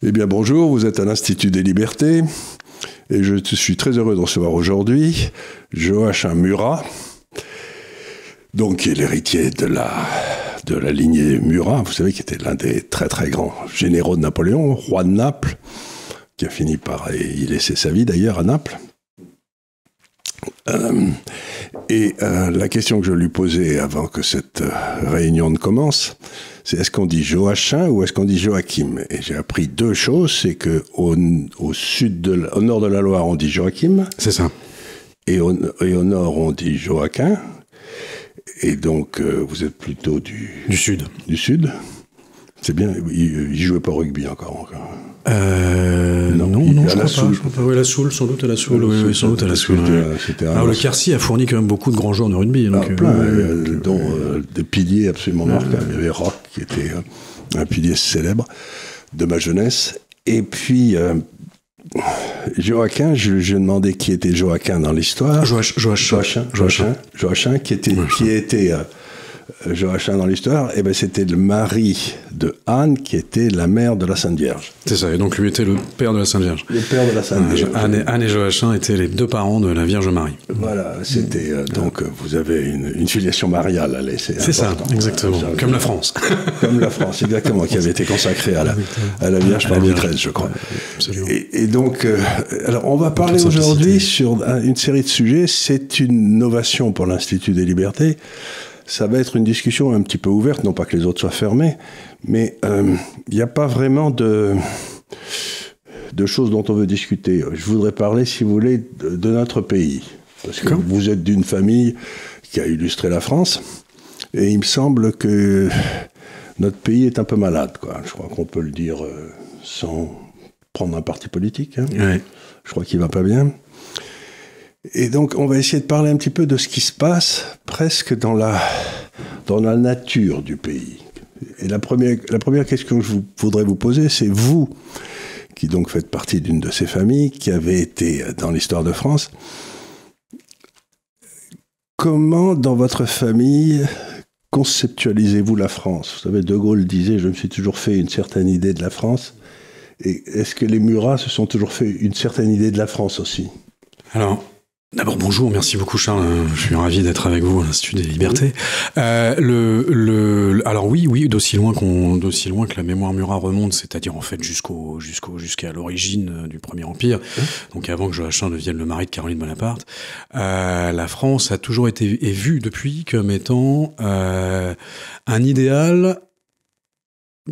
Eh bien bonjour, vous êtes à l'Institut des Libertés et je suis très heureux de recevoir aujourd'hui Joachim Murat, donc qui est l'héritier de la, de la lignée Murat, vous savez qui était l'un des très très grands généraux de Napoléon, roi de Naples, qui a fini par y laisser sa vie d'ailleurs à Naples. Euh, et euh, la question que je lui posais avant que cette euh, réunion ne commence, c'est est-ce qu'on dit Joachim ou est-ce qu'on dit Joachim Et j'ai appris deux choses, c'est que au, sud au nord de la Loire, on dit Joachim. C'est ça. Et au, nord, on dit Joachim. Et donc, euh, vous êtes plutôt du... Du sud. Du sud. C'est bien. Il, ne jouait pas au rugby encore. encore. Euh, non, non, non je crois, pas, Oui, la Soul, sans doute à la Soul. Oui, oui, sans doute à la Soul. Alors, le Quercy a fourni quand même beaucoup de grands joueurs de rugby. Ah, donc, euh, plein, euh, dont euh, des piliers absolument marquants. Il y avait Rock, qui était un pilier célèbre de ma jeunesse. Et puis, Joachim, je, ai demandais qui était Joachim dans l'histoire. Joachim. Joachim. Joachim, qui était, Joachim. Qui était euh, Joachim dans l'histoire, eh ben, c'était le mari de Anne qui était la mère de la Sainte Vierge. C'est ça, et donc lui était le père de la Sainte Vierge. Le père de la Sainte euh, Vierge. Anne et, Anne Joachim étaient les deux parents de la Vierge Marie. Voilà, c'était euh, donc vous avez une, une filiation mariale à laisser. C'est ça, exactement, comme la France. comme la France, exactement, qui avait été consacrée à la, à la Vierge par Louis XIII, je crois. Et, donc, alors on va parler aujourd'hui sur une série de sujets. C'est une ovation pour l'Institut des libertés ça va être une discussion un petit peu ouverte, non pas que les autres soient fermés, mais il euh, n'y a pas vraiment de, choses dont on veut discuter. Je voudrais parler, si vous voulez, de, notre pays. Parce que vous êtes d'une famille qui a illustré la France, et il me semble que notre pays est un peu malade, quoi. Je crois qu'on peut le dire euh, sans prendre un parti politique. Hein. Je crois qu'il va pas bien. Et donc, on va essayer de parler un petit peu de ce qui se passe presque dans la, dans la nature du pays. Et la première, la première question que je voudrais vous poser, c'est vous, qui donc faites partie d'une de ces familles, qui avez été dans l'histoire de France, comment dans votre famille conceptualisez-vous la France Vous savez, De Gaulle disait, je me suis toujours fait une certaine idée de la France. Et est-ce que les Murat se sont toujours fait une certaine idée de la France aussi Alors, D'abord bonjour, merci beaucoup Charles, hein. je suis ravi d'être avec vous à l'Institut des Libertés. Euh, alors oui, oui, d'aussi loin qu'on, loin que la mémoire Murat remonte, c'est-à-dire en fait jusqu'au, jusqu'au, jusqu'à l'origine euh, du Premier Empire, donc avant que Joachim devienne le mari de Caroline Bonaparte, euh, la France a toujours été et vue depuis comme étant un idéal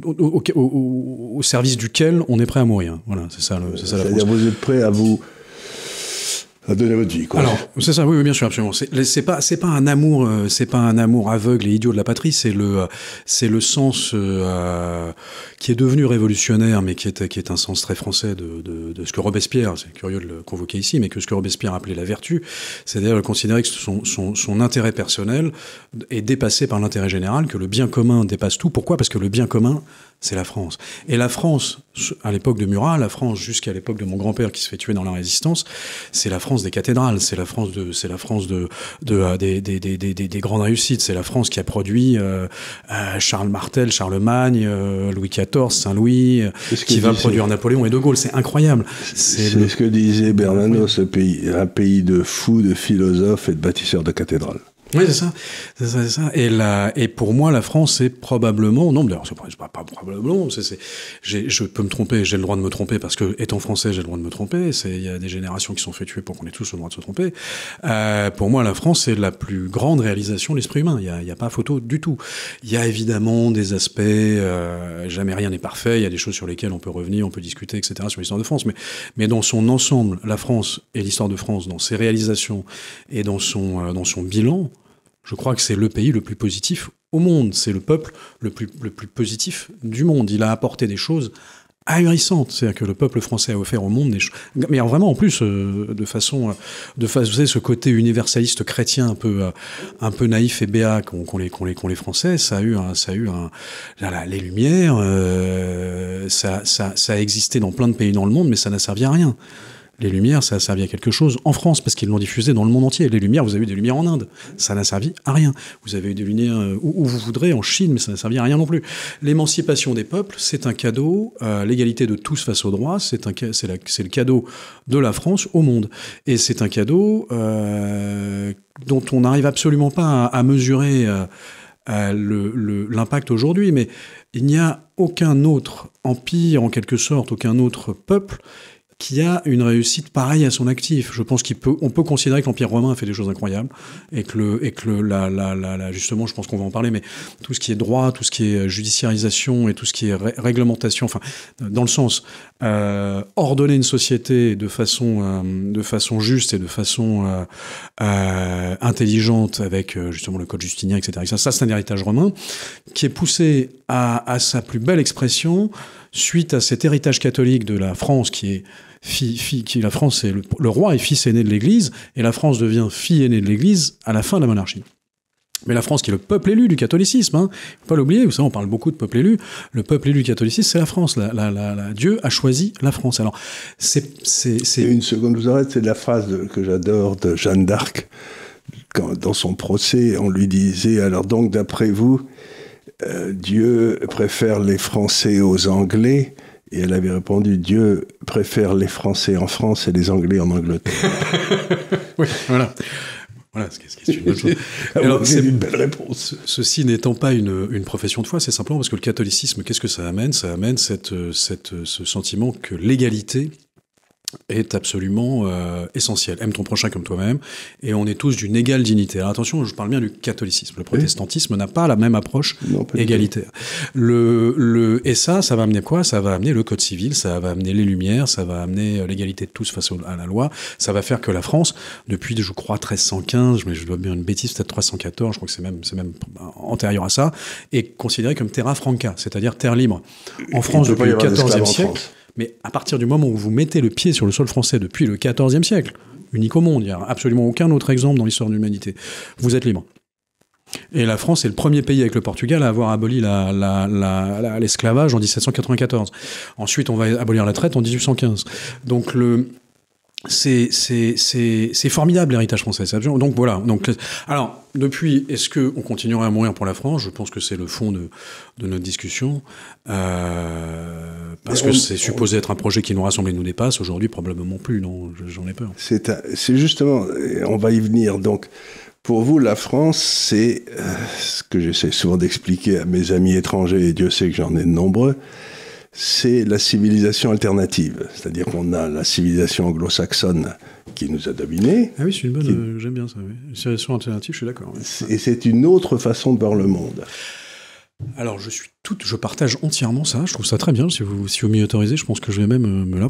au, service duquel on est prêt à mourir. Voilà, c'est ça. ça la cest vous êtes prêt à vous alors, c'est ça, oui, bien sûr, absolument. C'est pas, c'est pas un amour, euh, c'est pas un amour aveugle et idiot de la patrie. C'est le, euh, c'est le sens euh, qui est devenu révolutionnaire, mais qui est, qui est un sens très français de, ce que Robespierre, c'est curieux de le convoquer ici, mais que ce que Robespierre appelait la vertu, c'est-à-dire considérer que son, son, son, intérêt personnel est dépassé par l'intérêt général, que le bien commun dépasse tout. Pourquoi Parce que le bien commun c'est la France. Et la France, à l'époque de Murat, la France jusqu'à l'époque de mon grand-père qui se fait tuer dans la Résistance, c'est la France des cathédrales, c'est la France de, c'est la France de, de, euh, des, des, des, des grandes réussites, c'est la France qui a produit euh, euh Charles Martel, Charlemagne, euh, Louis XIV, Saint-Louis, qui va produire Napoléon et De Gaulle. C'est incroyable. C'est ce que disait Bernanos, ce pays, un pays de fous, de philosophes et de bâtisseurs de cathédrales. Oui, c'est ça. C'est ça, Et, la, et pour moi, la France est probablement, non, d'ailleurs, c'est pas, pas, probablement, c'est, je peux me tromper, j'ai le droit de me tromper, parce que, étant français, j'ai le droit de me tromper. Il y a des générations qui sont fait tuer pour qu'on ait tous le droit de se tromper. Euh, pour moi, la France, c'est la plus grande réalisation de l'esprit humain. Il n'y a, y a, pas photo du tout. Il y a évidemment des aspects, euh, jamais rien n'est parfait, il y a des choses sur lesquelles on peut revenir, on peut discuter, etc., sur l'histoire de France. Mais, mais dans son ensemble, la France et l'histoire de France, dans ses réalisations et dans son, euh, dans son bilan, je crois que c'est le pays le plus positif au monde. C'est le peuple le plus, le plus positif du monde. Il a apporté des choses ahurissantes. C'est-à-dire que le peuple français a offert au monde des choses. Mais vraiment, en plus, euh, de façon, euh, de ce côté universaliste chrétien un peu, euh, un peu naïf et béat qu'ont les, les, les Français, ça a eu, ça a eu les Lumières, ça, ça, ça a existé dans plein de pays dans le monde, mais ça n'a servi à rien les Lumières, ça a servi à quelque chose en France, parce qu'ils l'ont diffusé dans le monde entier. Les Lumières, vous avez eu des Lumières en Inde, ça n'a servi à rien. Vous avez eu des Lumières euh, où, vous voudrez, en Chine, mais ça n'a servi à rien non plus. L'émancipation des peuples, c'est un cadeau, l'égalité de tous face au droit, c'est le cadeau de la France au monde. Et c'est un cadeau euh, dont on n'arrive absolument pas à, mesurer. Euh, l'impact aujourd'hui, mais il n'y a aucun autre empire, en quelque sorte, aucun autre peuple qui a une réussite pareille à son actif. Je pense qu'on peut, considérer que l'Empire romain a fait des choses incroyables et que, la, justement, je pense qu'on va en parler, mais tout ce qui est droit, tout ce qui est judiciarisation et tout ce qui est réglementation, enfin, dans le sens, euh, ordonner une société euh, de façon, juste et de façon euh, intelligente avec justement le code justinien, etc. Ça, c'est un héritage romain qui est poussé à sa plus belle expression suite à cet héritage catholique de la France qui est fille, qui la France est le, roi est fils aîné de l'Église et la France devient fille aînée de l'Église à la fin de la monarchie. Mais la France qui est le peuple élu du catholicisme, hein, faut pas l'oublier, vous savez, on parle beaucoup de peuple élu, le peuple élu du catholicisme, c'est la France, la, Dieu a choisi la France. Alors, c'est... Une seconde, vous arrête, c'est la phrase que j'adore de Jeanne d'Arc, quand dans son procès, on lui disait, alors donc d'après vous, euh, Dieu préfère les Français aux Anglais. Et elle avait répondu Dieu préfère les Français en France et les Anglais en Angleterre. oui, voilà. Voilà, ce qui est une bonne chose. Ah c'est une belle réponse. Ceci n'étant pas une, profession de foi, c'est simplement parce que le catholicisme, qu'est-ce que ça amène Ça amène cette, ce sentiment que l'égalité est absolument euh, essentiel. Aime ton prochain comme toi-même, et on est tous d'une égale dignité. Alors attention, je parle bien du catholicisme. Le protestantisme n'a pas la même approche égalitaire. Le, le, et ça, ça va amener quoi Ça va amener le code civil, ça va amener les lumières, ça va amener euh, l'égalité de tous face à la loi. Ça va faire que la France, depuis, je crois, 1315, mais je dois bien une bêtise, peut-être 314, je crois que c'est même, même antérieur à ça, est considérée comme terra franca, c'est-à-dire terre libre. En France, depuis le 14e siècle... Mais à partir du moment où vous mettez le pied sur le sol français depuis le XIVe siècle, unique au monde, il n'y a absolument aucun autre exemple dans l'histoire de l'humanité, vous êtes libre. Et la France est le premier pays avec le Portugal à avoir aboli l'esclavage en 1794. Ensuite, on va abolir la traite en 1815. Donc le, c'est formidable l'héritage français. Donc voilà. Donc alors depuis, est-ce que on continuera à mourir pour la France Je pense que c'est le fond de, notre discussion euh, parce que c'est supposé être un projet qui nous rassemble et nous dépasse. Aujourd'hui, probablement plus. Non, j'en ai peur. C'est justement, on va y venir. Donc pour vous, la France, c'est euh, ce que j'essaie souvent d'expliquer à mes amis étrangers et Dieu sait que j'en ai de nombreux c'est la civilisation alternative. C'est-à-dire qu'on a la civilisation anglo-saxonne qui nous a dominés. Ah oui, c'est une bonne. Euh, j'aime bien ça. Une civilisation alternative, je suis d'accord. Et c'est une autre façon de voir le monde. Alors, je suis tout, je partage entièrement ça. Je trouve ça très bien. Si vous, si vous m'y autorisez, je pense que je vais même euh, me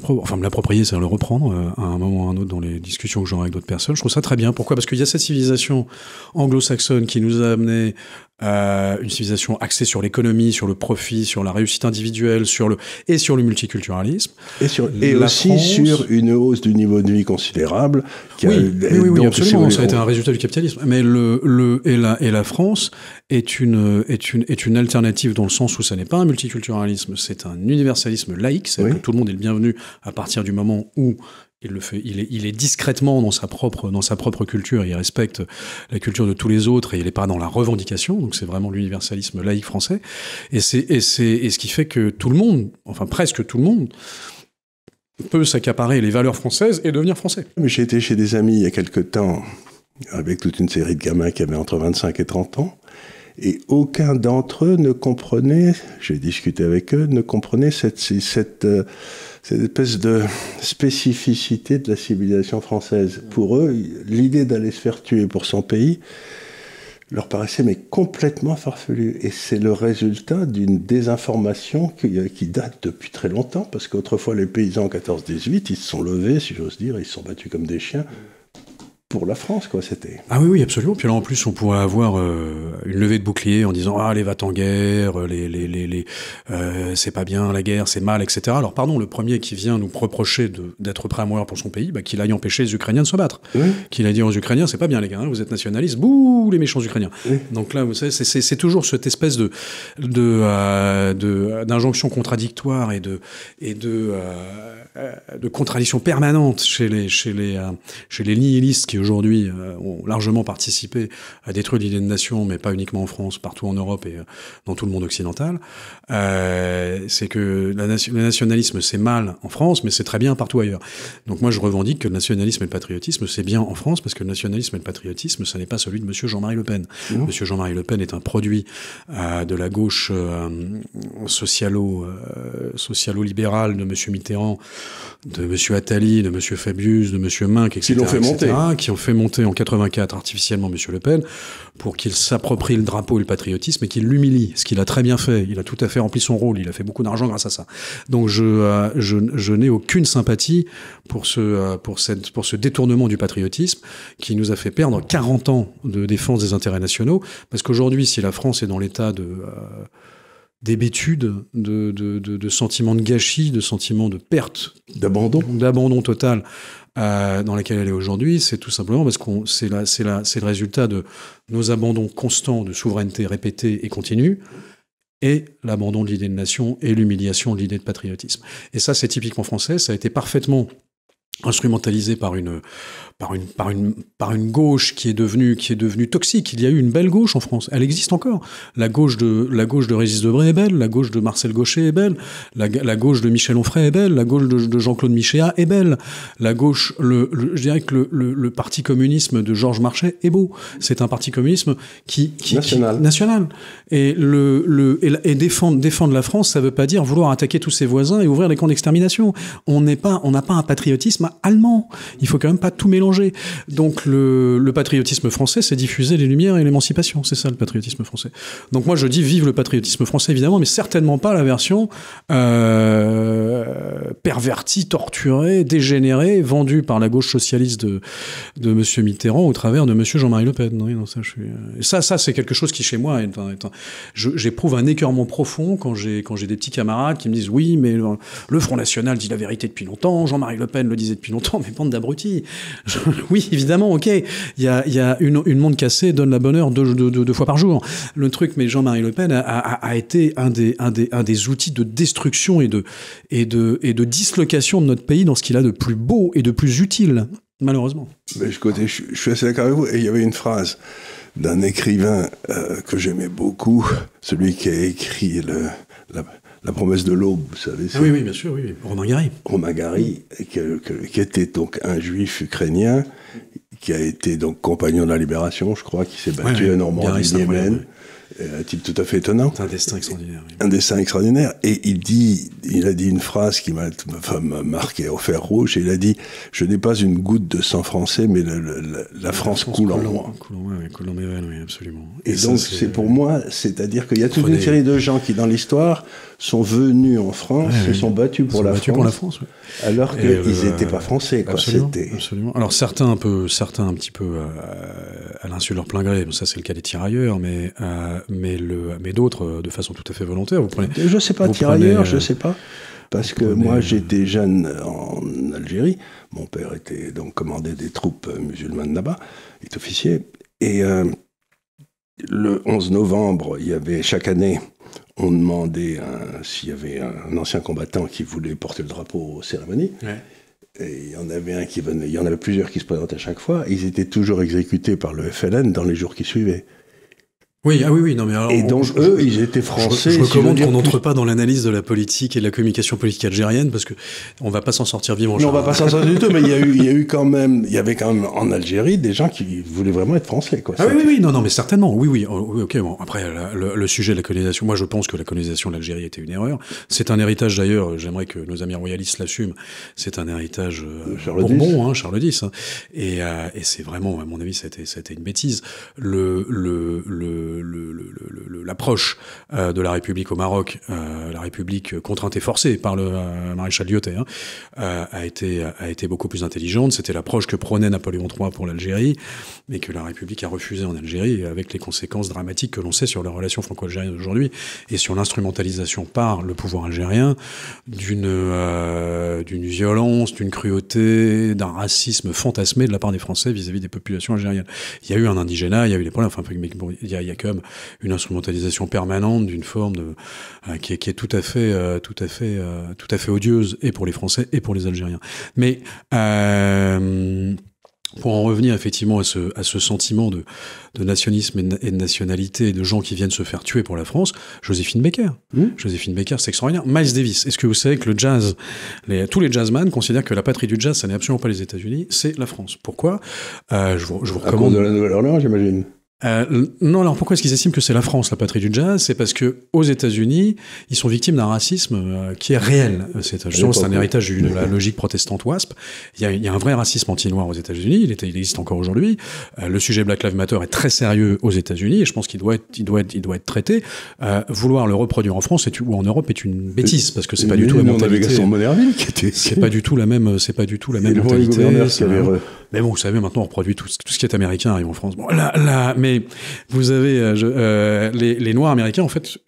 l'approprier, c'est-à-dire le reprendre euh, à un moment ou à un autre dans les discussions que j'aurai avec d'autres personnes. Je trouve ça très bien. Pourquoi Parce qu'il y a cette civilisation anglo-saxonne qui nous a amené euh, une civilisation axée sur l'économie, sur le profit, sur la réussite individuelle, sur le et sur le multiculturalisme. Et, sur, aussi sur une hausse du niveau de vie considérable. oui, absolument, ça a été un résultat du capitalisme. Mais le, et la et la France est une est une est une alternative dans le sens où ça n'est pas un multiculturalisme, c'est un universalisme laïque, cest que tout le monde est le bienvenu à partir du moment où il le fait, il est, discrètement dans sa propre, dans sa propre culture. Il respecte la culture de tous les autres et il n'est pas dans la revendication. Donc c'est vraiment l'universalisme laïque français. Et c'est, et c'est, et ce qui fait que tout le monde, enfin presque tout le monde, peut s'accaparer les valeurs françaises et devenir français. Mais j'ai été chez des amis il y a quelque temps avec toute une série de gamins qui avaient entre 25 et 30 ans. Et aucun d'entre eux ne comprenait, j'ai discuté avec eux, ne comprenait euh, cette, espèce de spécificité de la civilisation française. Pour eux, l'idée d'aller se faire tuer pour son pays, leur paraissait mais complètement farfelue. Et c'est le résultat d'une désinformation qui, euh, date depuis très longtemps, parce qu'autrefois les paysans en 14-18, ils se sont levés, si j'ose dire, ils se sont battus comme des chiens pour la France, quoi, c'était. Ah oui, oui, absolument. Puis là, en plus, on pourrait avoir euh, une levée de bouclier en disant Ah, les va en guerre, euh, les, les, euh, c'est pas bien, la guerre, c'est mal, etc. Alors, pardon, le premier qui vient nous reprocher d'être prêt à mourir pour son pays, bah, qu'il aille empêcher les Ukrainiens de se battre. Qu'il a dit aux Ukrainiens C'est pas bien, les gars, hein, vous êtes nationalistes, bouh, les méchants Ukrainiens. Donc là, vous savez, c'est toujours cette espèce de d'injonction contradictoire et de. Et de euh, de contradiction permanente chez les, chez les, euh, chez les nihilistes qui aujourd'hui euh, ont largement participé à détruire l'idée de nation, mais pas uniquement en France, partout en Europe et dans tout le monde occidental, euh, c'est que le nationalisme c'est mal en France, mais c'est très bien partout ailleurs. Donc moi je revendique que le nationalisme et le patriotisme c'est bien en France parce que le nationalisme et le patriotisme ça n'est pas celui de Monsieur Jean-Marie Le Pen. Mmh. Monsieur Jean-Marie Le Pen est un produit de la gauche socialo, socialo-libérale de Monsieur Mitterrand de Monsieur Attali, de Monsieur Fabius, de Monsieur Minck, etc. Qui fait monter. Qui ont fait monter en 84 artificiellement Monsieur Le Pen pour qu'il s'approprie le drapeau et le patriotisme et qu'il l'humilie, ce qu'il a très bien fait. Il a tout à fait rempli son rôle. Il a fait beaucoup d'argent grâce à ça. Donc je, euh, je, n'ai aucune sympathie pour ce, euh, pour, cette, pour ce détournement du patriotisme qui nous a fait perdre 40 ans de défense des intérêts nationaux. Parce qu'aujourd'hui, si la France est dans l'état de... Euh, d'hébétude, de, de, de, sentiment de gâchis, de sentiment de perte, d'abandon, d'abandon total euh, dans laquelle elle est aujourd'hui, c'est tout simplement parce que c'est le résultat de nos abandons constants de souveraineté répétée et continue, et l'abandon de l'idée de nation et l'humiliation de l'idée de patriotisme. Et ça, c'est typiquement français, ça a été parfaitement instrumentalisé par une, par une, par une, par une gauche qui est devenue, qui est devenue toxique. Il y a eu une belle gauche en France. Elle existe encore. La gauche de, la gauche de Régis Debray est belle. La gauche de Marcel Gaucher est belle. La, gauche de Michel Onfray est belle. La gauche de, Jean-Claude Michéa est belle. La gauche, le, je dirais que le, le, parti communisme de Georges Marchais est beau. C'est un parti communisme qui, qui national. national. Et le, le, et défendre, défendre la France, ça veut pas dire vouloir attaquer tous ses voisins et ouvrir les camps d'extermination. On n'est pas, on n'a pas un patriotisme allemand. Il faut quand même pas tout mélanger. Donc le, patriotisme français, c'est diffuser les Lumières et l'émancipation. C'est ça le patriotisme français. Donc moi je dis vive le patriotisme français évidemment, mais certainement pas la version euh, pervertie, torturée, dégénérée, vendue par la gauche socialiste de, de M. Mitterrand au travers de M. Jean-Marie Le Pen. non, ça, je suis... Euh, ça, ça c'est quelque chose qui chez moi J'éprouve un écœurement profond quand j'ai des petits camarades qui me disent oui, mais le Front National dit la vérité depuis longtemps, Jean-Marie Le Pen le disait depuis longtemps, mais bande d'abrutis. oui, évidemment, ok, il y a, une, une, cassée donne la bonne heure deux, fois par jour. Le truc, mais Jean-Marie Le Pen a, été un des, des, des outils de destruction et de, et, de, et de dislocation de notre pays dans ce qu'il a de plus beau et de plus utile, malheureusement. Mais je, je, suis assez d'accord avec vous, et il y avait une phrase d'un écrivain euh, que j'aimais beaucoup, celui qui a écrit le, la, la promesse de l'aube, vous savez. Ah oui, oui, bien sûr, oui. Romain Gary. Romain Gary, qui était donc un juif ukrainien, qui a été donc compagnon de la libération, je crois, qui s'est battu à Normandie, Yémen. Un type tout à fait étonnant. un destin extraordinaire. Un destin extraordinaire. Et il dit, il a dit une phrase qui m'a marqué au fer rouge. il a dit Je n'ai pas une goutte de sang français, mais la, France, coule en moi. Coule en moi, oui, absolument. Et, donc, c'est pour euh, moi, c'est-à-dire qu'il y a toute une série de gens qui, dans l'histoire, sont venus en France, ouais, se sont battus pour, la, France, alors euh, qu'ils n'étaient pas français. Quoi. Absolument, absolument, Alors certains un peu, certains un petit peu euh, à, l'insu de leur plein gré. ça c'est le cas des tirailleurs, mais euh, mais mais d'autres de façon tout à fait volontaire. Vous prenez. Je sais pas tirailleurs, je je sais pas. Parce que moi, j'étais jeune en Algérie. Mon père était donc commandé des troupes musulmanes là-bas. Il est officier. Et le 11 novembre, il y avait chaque année, on demandait s'il y avait un, ancien combattant qui voulait porter le drapeau aux cérémonies. Et il y en avait un qui venait, il y en avait plusieurs qui se présentaient à chaque fois. Ils étaient toujours exécutés par le FLN dans les jours qui suivaient. Oui, ah oui, oui, non, mais alors, Et donc, eux, ils étaient français. Je, recommande qu'on n'entre pas dans l'analyse de la politique et de la communication politique algérienne, parce que ne va pas s'en sortir vivant. Non, on va pas s'en sortir du tout, mais il y, a eu, il y a eu quand même, il y avait quand même en Algérie des gens qui voulaient vraiment être français, quoi. Ah oui, oui, oui, non, non, mais certainement, oui, oui, oh, ok, bon, après, le, sujet de la colonisation, moi, je pense que la colonisation de l'Algérie était une erreur. C'est un héritage, d'ailleurs, j'aimerais que nos amis royalistes l'assument, c'est un héritage euh, euh bon, Hein, Charles X. Hein. Et, euh, et c'est vraiment, à mon avis, ça a été, ça a été une bêtise. le, le, le l'approche le, euh, de la République au Maroc, euh, la République contrainte et forcée par le euh, maréchal Lyoté, hein, a, été, a été beaucoup plus intelligente. C'était l'approche que prenait Napoléon III pour l'Algérie, mais que la République a refusée en Algérie, avec les conséquences dramatiques que l'on sait sur les relations franco-algériennes aujourd'hui et sur l'instrumentalisation par le pouvoir algérien d'une d'une violence, d'une cruauté, d'un racisme fantasmé de la part des Français vis-à-vis des populations algériennes. Il y a eu un indigénat, il y a eu des problèmes, enfin, il y a comme une instrumentalisation permanente d'une forme de, euh, qui, est, tout à fait, euh, tout à fait, euh, tout à fait odieuse et pour les Français et pour les Algériens. Mais pour en revenir effectivement à ce, à ce sentiment de, nationalisme et de, nationalité de gens qui viennent se faire tuer pour la France, Joséphine Baker. Mmh. Joséphine Baker, c'est extraordinaire. Miles Davis, est-ce que vous savez que le jazz, les, tous les jazzman considèrent que la patrie du jazz, ça n'est absolument pas les États-Unis, c'est la France. Pourquoi je, vous, recommande. À de la Nouvelle-Orléans, j'imagine. Euh, non, alors pourquoi est-ce qu'ils estiment que c'est la France, la patrie du jazz C'est parce que aux États-Unis, ils sont victimes d'un racisme euh, qui est réel. Euh, c'est un héritage de la logique protestante WASP. Il y a, un vrai racisme anti-noir aux États-Unis. Il, il, existe encore aujourd'hui. le sujet Black Lives Matter est très sérieux aux États-Unis et je pense qu'il doit être, il doit être, il doit être traité. vouloir le reproduire en France ou en Europe est une bêtise parce que c'est pas, du tout la C'est pas du tout la même, c'est pas du tout la même mais bon, vous savez, maintenant, on reproduit tout, ce qui est américain arrive en France. Bon, là, là, mais vous avez euh, euh, les, Noirs américains, en fait,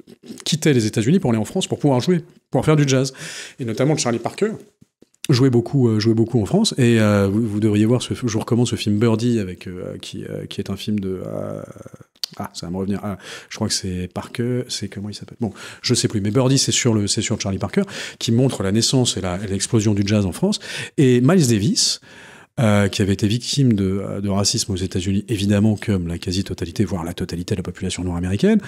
quittaient les États-Unis pour aller en France pour pouvoir jouer, pour faire du jazz. Et notamment Charlie Parker jouait beaucoup, euh, jouait beaucoup en France. Et vous, devriez voir, ce, je vous recommande ce film Birdie, avec, qui, qui est un film de. Ah, ça va me revenir. Ah, je crois que c'est Parker, c'est comment il s'appelle Bon, je sais plus. Mais Birdie, c'est sur, c'est sur Charlie Parker, qui montre la naissance et l'explosion du jazz en France. Et Miles Davis, euh, qui avait été victime de, euh, de racisme aux États-Unis, évidemment comme la quasi-totalité, voire la totalité de la population noire américaine,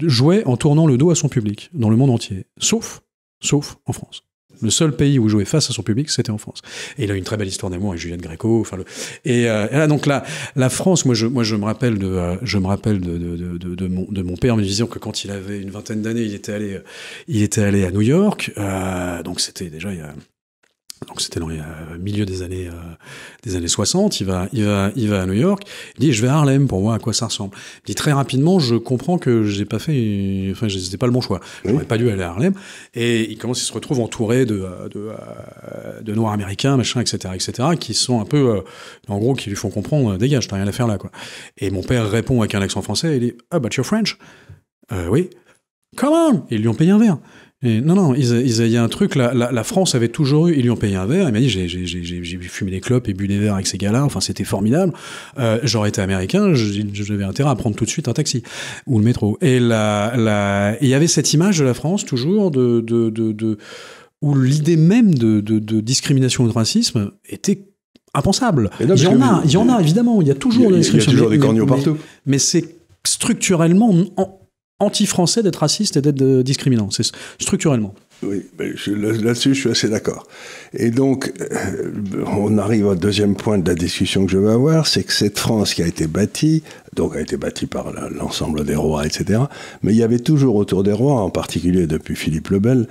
jouait en tournant le dos à son public dans le monde entier, sauf, sauf en France. Le seul pays où il jouait face à son public, c'était en France. Et il a une très belle histoire d'amour avec Juliette Greco. Enfin le... et, euh, et là, donc la, la France, moi je, moi je me rappelle de, euh, je me rappelle de, de, de, de, mon, de mon père me disant que quand il avait une vingtaine d'années, il était allé, il était allé à New York. Euh, donc c'était déjà il y a donc c'était dans le euh, milieu des années, euh, des années 60, il va, il, va, à New York, il dit je vais à Harlem pour voir à quoi ça ressemble. Il dit très rapidement, je comprends que j'ai pas fait, enfin c'était pas le bon choix, j'aurais n'aurais pas dû aller à Harlem, et il commence, il se retrouve entouré de, euh, de, noirs américains, machin, etc., etc., qui sont un peu, en gros, qui lui font comprendre, dégage, t'as rien à faire là, quoi. Et mon père répond avec un accent français, il dit, ah, but you're French. oui. Come on! Ils lui ont payé un verre non, non, il, y a un truc, la, France avait toujours eu, ils lui ont payé un verre, il m'a dit j'ai, j'ai, j'ai, fumé des clopes et bu des verres avec ces gars-là, enfin c'était formidable. Euh, j'aurais été américain, j'avais intérêt à prendre tout de suite un taxi ou le métro. Et il y avait cette image de la France toujours de, de, où l'idée même de, discrimination ou de racisme était impensable. il y en a, il y en a évidemment, il y a toujours des Il y a toujours des corneaux partout. mais, c'est structurellement anti-français d'être raciste et d'être euh, discriminant, c'est structurellement. Oui, là-dessus, je suis assez d'accord. Et donc, euh, on arrive au deuxième point de la discussion que je veux avoir, c'est que cette France qui a été bâtie, donc a été bâtie par l'ensemble des rois, etc., mais il y avait toujours autour des rois, en particulier depuis Philippe le Bel,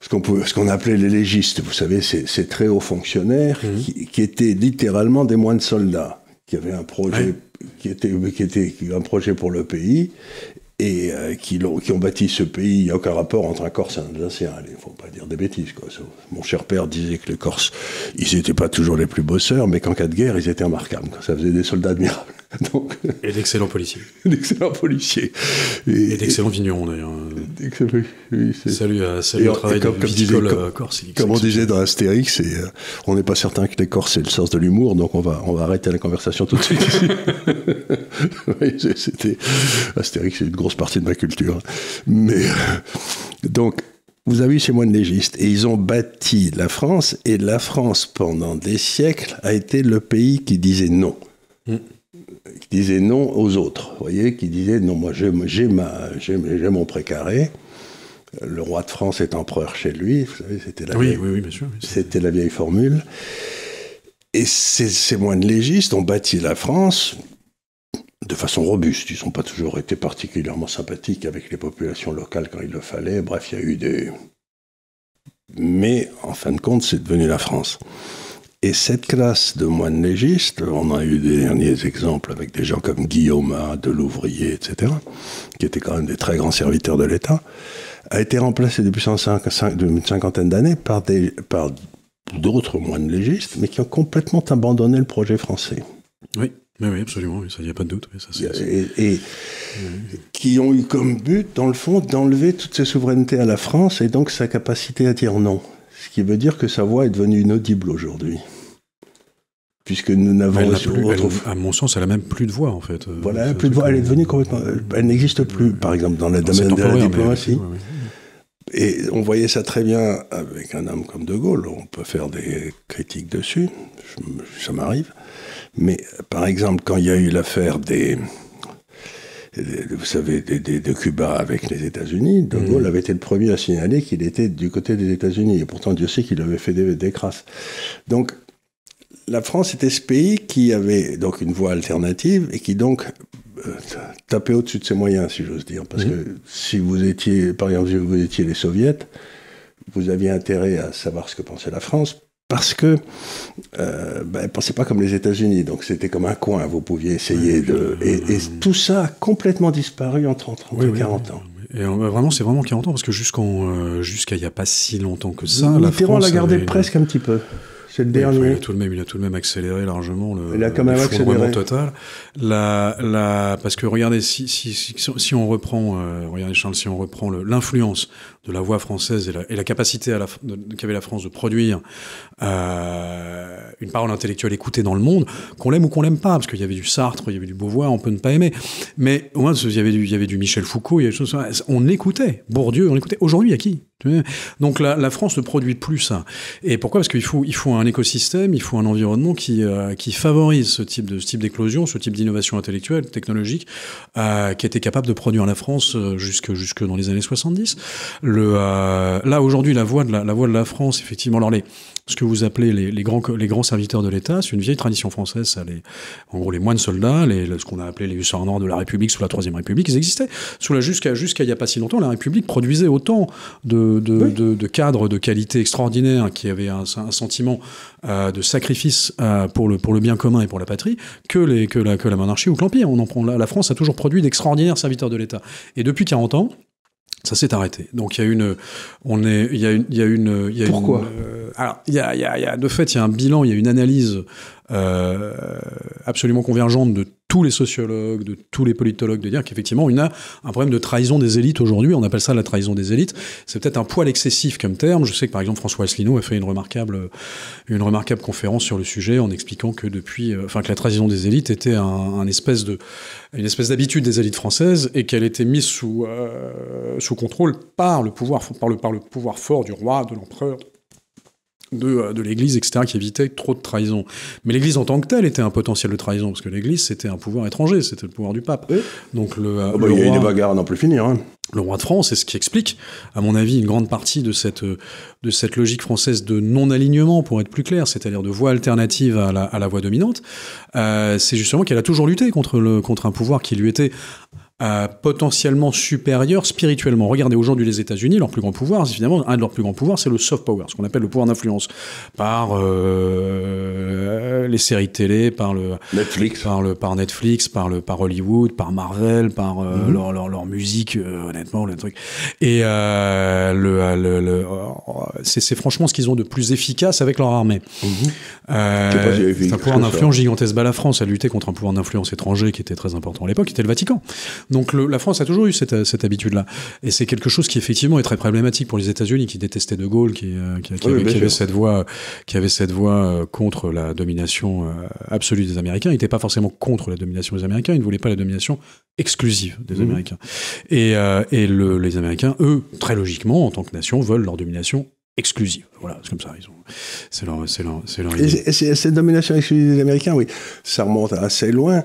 ce qu'on appelait les légistes, vous savez, ces, très hauts fonctionnaires mmh. qui, étaient littéralement des moines soldats, qui avaient un projet qui était, un projet pour le pays, et euh, qui, ont, bâti ce pays. Il n'y a aucun rapport entre un Corse et un Alsacien. Il ne faut pas dire des bêtises. Mon cher père disait que les Corses, ils n'étaient pas toujours les plus bosseurs, mais qu'en cas de guerre, ils étaient remarquables. Ça faisait des soldats admirables. et d'excellents policiers. Et, d'excellents vignerons d'ailleurs. salut à, salut au travail comme, Corse. Comme on disait dans Astérix, euh, on n'est pas certain que les Corses aient le sens de l'humour, donc on va, on va arrêter la conversation tout de suite. c'était Astérix, c'est une grosse partie de ma culture. Mais euh, donc. Vous avez eu moi moines légistes et ils ont bâti la France et la France pendant des siècles a été le pays qui disait non. Mm qui disait non aux autres, vous voyez, qui disait non, moi j'ai mon précaré. Le roi de France est empereur chez lui, vous savez, c'était la, c'était la vieille formule. Et ces, ces moines légistes ont bâti la France de façon robuste. Ils n'ont pas toujours été particulièrement sympathiques avec les populations locales quand il le fallait. Bref, il y a eu des. Mais en fin de compte, c'est devenu la France. Et cette classe de moines légistes, on a eu des derniers exemples avec des gens comme Guillaume de l'Ouvrier, etc., qui étaient quand même des très grands serviteurs de l'État, a été remplacée depuis une cinquantaine d'années par des, par d'autres moines légistes, mais qui ont complètement abandonné le projet français. Oui. Mais oui, absolument, il n'y a pas de doute. et, qui ont eu comme but, dans le fond, d'enlever toutes ces souverainetés à la France et donc sa capacité à dire non. Ce qui veut dire que sa voix est devenue inaudible aujourd'hui. Puisque nous n'avons À mon sens, elle n'a même plus de voix, en fait. Euh, voilà, elle plus de voix. Elle est devenue complètement. Euh, elle n'existe plus, par exemple, dans le domaine de la diplomatie. Et on voyait ça très bien avec un homme comme De Gaulle. On peut faire des critiques dessus, ça m'arrive. Mais par exemple, quand il y a eu l'affaire des, euh, vous savez, de, Cuba avec les États-Unis, De mm. Gaulle avait été le premier à signaler qu'il était du côté des États-Unis. Et pourtant, Dieu sait qu'il avait fait des, crasses. Donc, la France était ce pays qui avait donc une voie alternative et qui donc euh, tapait au-dessus de ses moyens, si j'ose dire. Parce mm. que si vous étiez, par exemple, si vous étiez les soviets, vous aviez intérêt à savoir ce que pensait la France parce que euh, ben, pensez pas comme les États-Unis, donc c'était comme un coin, vous pouviez essayer de. et, tout ça a complètement disparu en 30, 40 ans. Euh, ben, vraiment, c'est vraiment 40 ans, parce que jusqu'en, euh, jusqu'à il n'y a pas si longtemps que ça, Mitterrand la France l'a gardé presque un petit peu. C'est le dernier. il, a tout le même, il a tout de même accéléré largement le, il total. La, la, parce que regardez, si, si, si, si on reprend, euh, regardez Charles, si on reprend l'influence de la voix française et la, la capacité qu'avait la France de produire euh, une parole intellectuelle écoutée dans le monde, qu'on l'aime ou qu'on l'aime pas, parce qu'il y avait du Sartre, il y avait du Beauvoir, on peut ne pas aimer, mais au moins il y avait du, il y avait du Michel Foucault, il y avait des choses, on écoutait Bourdieu, on écoutait Aujourd'hui, à qui donc la, France ne produit plus ça. Et pourquoi Parce qu'il faut, il faut un écosystème, il faut un environnement qui, euh, qui favorise ce type de ce type d'éclosion, ce type d'innovation intellectuelle, technologique, euh, qui était capable de produire la France jusque, jusque dans les années 70. Euh, là, aujourd'hui, la, voix de la, voix de la France, effectivement, alors les, ce que vous appelez les, grands, les grands serviteurs de l'État, c'est une vieille tradition française. en gros, les moines soldats, les, ce qu'on a appelé les hussards noirs de la République sous la Troisième République, ils existaient. Jusqu'à jusqu'à il n'y a pas si longtemps, la République produisait autant de, de, de, cadres de qualité extraordinaire qui avaient un, sentiment euh, de sacrifice euh, pour, le, pour le bien commun et pour la patrie que, les, que, la, que la monarchie ou que l'Empire. la France a toujours produit d'extraordinaires serviteurs de l'État. Et depuis 40 ans, ça s'est arrêté. Donc il y a une, on est, il y a une, il y a une, il y Pourquoi euh, Alors il y a, il y, a, il y a, de fait, il y a un bilan, il y a une analyse euh, absolument convergente de tous les sociologues, de tous les politologues, de dire qu'effectivement, on a un problème de trahison des élites aujourd'hui. On appelle ça la trahison des élites. C'est peut-être un poil excessif comme terme. Je sais que, par exemple, François Asselineau a fait une remarquable, euh, une remarquable conférence sur le sujet en expliquant que depuis, euh, enfin, que la trahison des élites était un, espèce de, une espèce d'habitude des élites françaises et qu'elle était mise sous, euh, sous contrôle par le pouvoir, par le, par le pouvoir fort du roi, de l'empereur, euh, de, l'Église, etc., qui évitait trop de trahison. Mais l'Église en tant que telle était un potentiel de trahison, parce que l'Église, c'était un pouvoir étranger, c'était le pouvoir du pape. Donc euh, ah bah, le, il y a eu des bagarres à n'en plus finir. Hein. Le roi de France, c'est ce qui explique, à mon avis, une grande partie de cette, euh, de cette logique française de non-alignement, pour être plus clair, c'est-à-dire de voie alternative à la, à voie dominante, c'est justement qu'elle a toujours lutté contre, le, contre un pouvoir qui lui était potentiellement supérieurs spirituellement. Regardez aujourd'hui les États-Unis, leur plus grand pouvoir, finalement, un de leurs plus grands pouvoirs, c'est le soft power, ce qu'on appelle le pouvoir d'influence, par euh, les séries télé, par le Netflix, par, le, par Netflix, par le par Hollywood, par Marvel, par euh, mm-hmm. leur, musique, euh, honnêtement, le truc. Et le, c'est franchement ce qu'ils ont de plus efficace avec leur armée. Mm-hmm. un pouvoir d'influence gigantesque. Bah, la France a lutté contre un pouvoir d'influence étranger qui était très important à l'époque, qui était le Vatican. Donc la France a toujours eu euh, cette, habitude-là. Et c'est quelque chose qui effectivement est très problématique pour les États-Unis, qui détestaient De Gaulle, qui, euh, avait, cette voix, qui avait cette voix euh, contre la domination absolue des Américains. Ils n'étaient pas forcément contre la domination des Américains, ils ne voulaient pas la domination exclusive des mhm. Américains. Et, les Américains, eux, très logiquement, en tant que nation, veulent leur domination exclusive. Voilà, c'est comme ça. C'est leur, idée. cette domination exclusive des Américains, oui, ça remonte assez loin.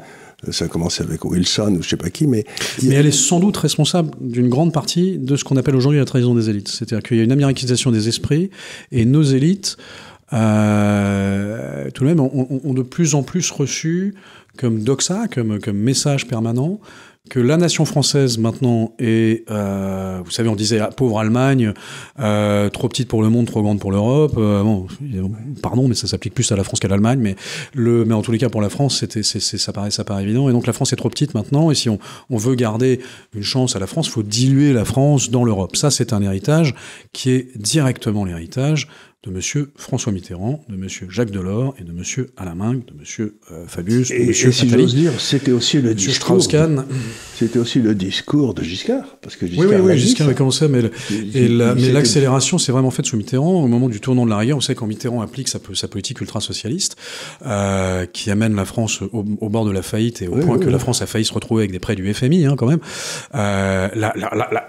Ça a commencé avec Wilson ou je sais pas qui, mais... Mais elle est sans doute responsable d'une grande partie de ce qu'on appelle aujourd'hui la trahison des élites. C'est-à-dire qu'il y a une américanisation des esprits et nos élites, euh, tout de même, ont, de plus en plus reçu comme doxa, comme, comme message permanent, que la nation française maintenant est, euh, vous savez, on disait ah, pauvre Allemagne, euh, trop petite pour le monde, trop grande pour l'Europe. Euh, pardon, mais ça s'applique plus à la France qu'à l'Allemagne. Mais le, mais en tous les cas pour la France, c'était, ça paraît, ça paraît évident. Et donc la France est trop petite maintenant. Et si on, veut garder une chance à la France, il faut diluer la France dans l'Europe. Ça, c'est un héritage qui est directement l'héritage de M. François Mitterrand, de M. Jacques Delors et de M. Alamingue, de M. Euh, Fabius, de M. Et si j'ose dire, c'était aussi le discours. C'était aussi le discours de Giscard, parce que Giscard. Oui, oui, Giscard avait commencé, mais, l'accélération, c'est s'est vraiment faite sous Mitterrand au moment du tournant de l'arrière. On sait quand Mitterrand applique sa, sa politique ultra-socialiste, euh, qui amène la France au, bord de la faillite et au point que la France a failli se retrouver avec des prêts du FMI, hein, quand même. Euh,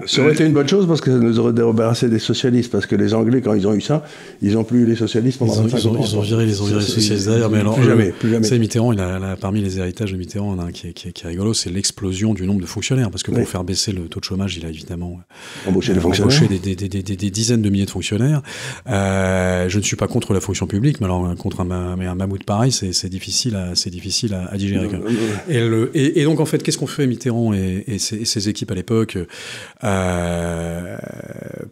ça aurait été une bonne chose parce que ça nous aurait débarrassé des socialistes, parce que les Anglais, quand ils ont eu ça, ils n'ont plus les socialistes pendant Ils viré, les socialistes d'ailleurs. Mais euh, plus, jamais, C'est Mitterrand, il a, parmi les héritages de Mitterrand, il a un qui est, qui rigolo, c'est l'explosion du nombre de fonctionnaires. Parce que pour faire baisser le taux de chômage, il a évidemment euh, embauché, des, dizaines de milliers de fonctionnaires. Euh, je ne suis pas contre la fonction publique, mais alors contre un, mais un mammouth pareil, c'est difficile à, difficile à, digérer. Et, le, donc en fait, qu'est-ce qu'on fait Mitterrand et, ses, équipes à l'époque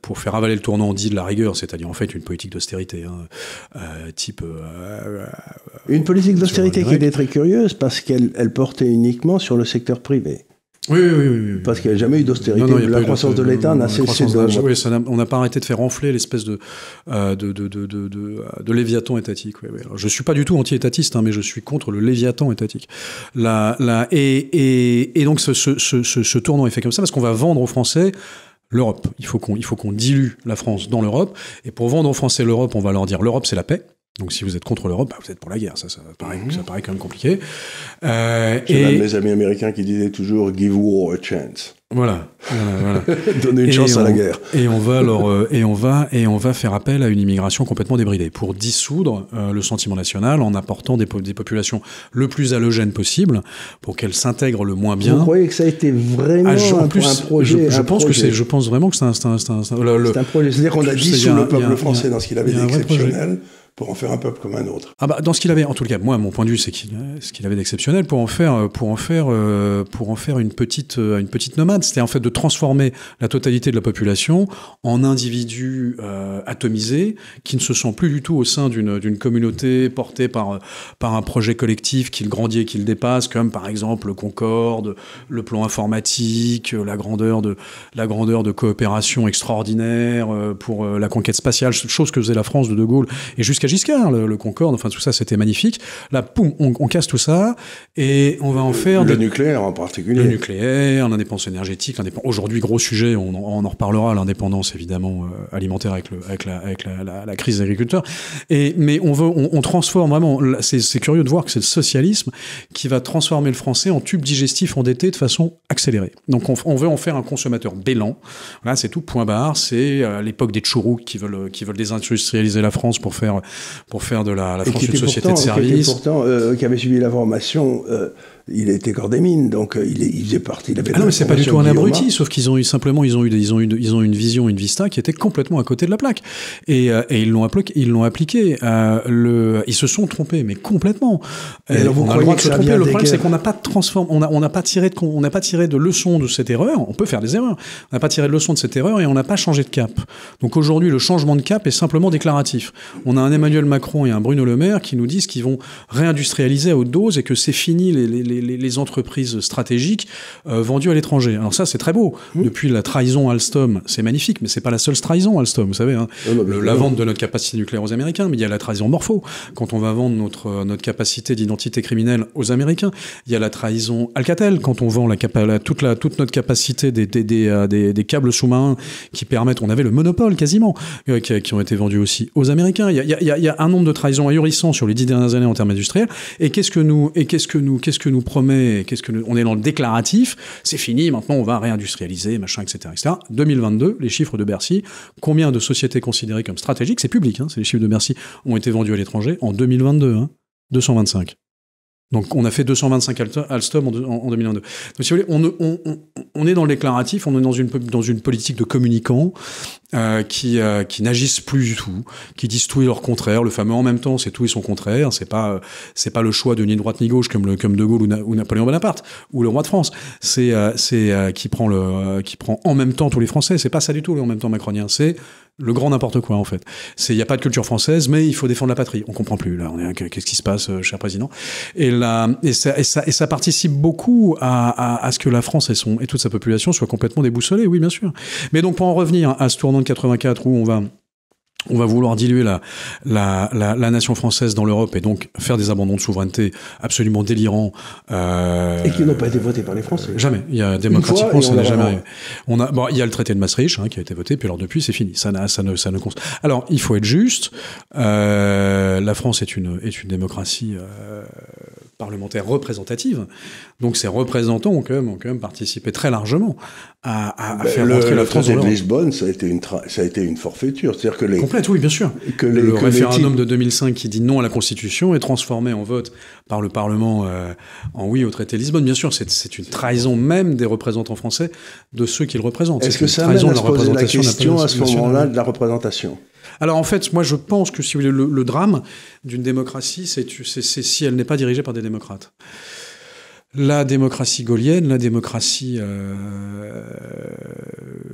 pour faire avaler le tournant dit de la rigueur, c'est-à-dire en fait une politique de d'austérité, hein. euh, type. Euh, euh, une politique d'austérité qui était très curieuse parce qu'elle portait uniquement sur le secteur privé. Oui, oui, oui, Parce qu'il n'y a jamais eu d'austérité. La croissance de l'État n'a cessé de. on n'a pas arrêté de faire enfler l'espèce de, de, de, léviathan étatique. je ne suis pas du tout anti-étatiste, hein, mais je suis contre le léviathan étatique. et, donc, ce, ce tournant est fait comme ça parce qu'on va vendre aux Français l'Europe. Il faut qu'on qu'on dilue la France dans l'Europe. Et pour vendre aux Français l'Europe, on va leur dire l'Europe, c'est la paix. Donc si vous êtes contre l'Europe, bah, vous êtes pour la guerre. Ça, ça paraît, mhm. quand même compliqué. Euh, et... mes amis américains qui disaient toujours "Give war a chance". Voilà. Donner une chance à la guerre. Et on va alors, euh, et on va et on va faire appel à une immigration complètement débridée pour dissoudre euh, le sentiment national en apportant des, des populations le plus halogènes possible pour qu'elles s'intègrent le moins bien. Vous croyez que ça a été vraiment ah, un projet Je, pense que c'est, je pense vraiment que c'est un, un, projet. C'est-à-dire qu'on a dissous le peuple français dans ce qu'il avait d'exceptionnel pour en faire un peuple comme un autre. Ah bah, dans ce qu'il avait, en tout cas, moi, mon point de vue, c'est qu'il, ce qu'il avait d'exceptionnel pour en faire, euh, pour en faire, euh, pour en faire une petite, euh, une petite nomade. C'était en fait de transformer la totalité de la population en individus atomisés qui ne se sont plus du tout au sein d'une, d'une communauté portée par, par un projet collectif qu'il grandit et qu'il dépasse, comme par exemple le Concorde, le plan informatique, la grandeur de, la grandeur de coopération extraordinaire pour la conquête spatiale, chose que faisait la France de De Gaulle et jusqu'à Giscard, le, Concorde, enfin tout ça, c'était magnifique. Là, poum, on, casse tout ça et on va en faire... Le des... nucléaire en particulier. Le nucléaire, l'indépendance énergétique, aujourd'hui, gros sujet, on, en reparlera, l'indépendance évidemment euh, alimentaire avec, le, avec, la, avec la, crise des agriculteurs. Et, mais on, veut, on, transforme vraiment, c'est curieux de voir que c'est le socialisme qui va transformer le français en tube digestif endetté de façon accélérée. Donc on, veut en faire un consommateur bélan. Là, c'est tout, point barre. C'est euh, l'époque des tchouroux qui veulent, qui veulent désindustrialiser la France pour faire pour faire de la, la France une société de service. Qui, pourtant, euh, qui avait suivi la formation euh, il était corps des mines, donc euh, il, est parti. ah non, mais c'est pas du tout un abruti, sauf qu'ils ont eu simplement, ils ont eu, ils ont eu, ils ont une vision, une vista qui était complètement à côté de la plaque, et, euh, ils l'ont appliqué, ils l'ont appliqué. Euh, ils se sont trompés, mais complètement. le problème, c'est qu'on n'a pas transformé, on n'a on pas tiré de, on n'a pas tiré de leçon de cette erreur. On peut faire des erreurs. On n'a pas tiré de leçon de cette erreur et on n'a pas changé de cap. Donc aujourd'hui, le changement de cap est simplement déclaratif. On a un Emmanuel Macron et un Bruno Le Maire qui nous disent qu'ils vont réindustrialiser à haute dose et que c'est fini les les, entreprises stratégiques euh, vendues à l'étranger. Alors ça, c'est très beau. Mmh. Depuis la trahison Alstom, c'est magnifique, mais c'est pas la seule trahison Alstom, vous savez. Hein. Ah la vente de notre capacité nucléaire aux Américains, mais il y a la trahison Morpho. Quand on va vendre notre, euh, notre capacité d'identité criminelle aux Américains, il y a la trahison Alcatel. Quand on vend la, toute, la, toute notre capacité des, euh, des, des, câbles sous-marins qui permettent, on avait le monopole quasiment, qui, ont été vendus aussi aux Américains. Il y, a, un nombre de trahisons ahurissants sur les dix dernières années en termes industriels. Et qu'est-ce que nous, et qu'est-ce que nous, qu'est-ce que nous promet, qu'est-ce que on est dans le déclaratif, c'est fini, maintenant on va réindustrialiser, machin, etc., 2022, les chiffres de Bercy, combien de sociétés considérées comme stratégiques, c'est public, hein, c'est les chiffres de Bercy, ont été vendus à l'étranger en 2022, 225. Donc on a fait 225 Alstom en, 2022. Donc si vous voulez, on, on, est dans le déclaratif, on est dans une, dans une politique de communicants euh, qui, euh, qui n'agissent plus du tout, qui disent tout et leur contraire. Le fameux en même temps, c'est tout et son contraire. C'est pas euh, c'est pas le choix de ni droite ni gauche comme comme De Gaulle ou, Napoléon Bonaparte ou le roi de France. C'est c'est qui prend le qui prend en même temps tous les Français. C'est pas ça du tout le en même temps macronien. C'est le grand n'importe quoi en fait. C'est il n'y a pas de culture française, mais il faut défendre la patrie. On comprend plus là. Hein, qu'est-ce qui se passe, euh, cher président Et là, et ça, participe beaucoup à, ce que la France et son et toute sa population soit complètement déboussolées. Oui, bien sûr. Mais donc pour en revenir à ce tournant de 84 où on va on va vouloir diluer la, la, la, nation française dans l'Europe et donc faire des abandons de souveraineté absolument délirants. Euh, et qui n'ont pas été votés par les Français. Jamais. Il y a, démocratiquement, ça n'a jamais On a, bon, il y a le traité de Maastricht hein, qui a été voté, puis alors depuis, c'est fini. Ça, ça, ne, ça ne compte. Alors, il faut être juste. Euh, la France est une, est une démocratie euh, parlementaires représentative. Donc ces représentants ont quand même, ont participé très largement à, ben, faire le, rentrer la France. Le traité de Lisbonne, ça a été une, forfaiture. C'est-à-dire que les... Complète, oui, bien sûr. le référendum de 2005 qui dit non à la Constitution est transformé en vote par le Parlement euh, en oui au traité de Lisbonne. Bien sûr, c'est une trahison même des représentants français de ceux qu'ils représentent. Est-ce que ça à la question à ce moment-là de la représentation alors en fait, moi je pense que si le, le drame d'une démocratie, c'est si elle n'est pas dirigée par des démocrates la démocratie gaulienne, la démocratie euh,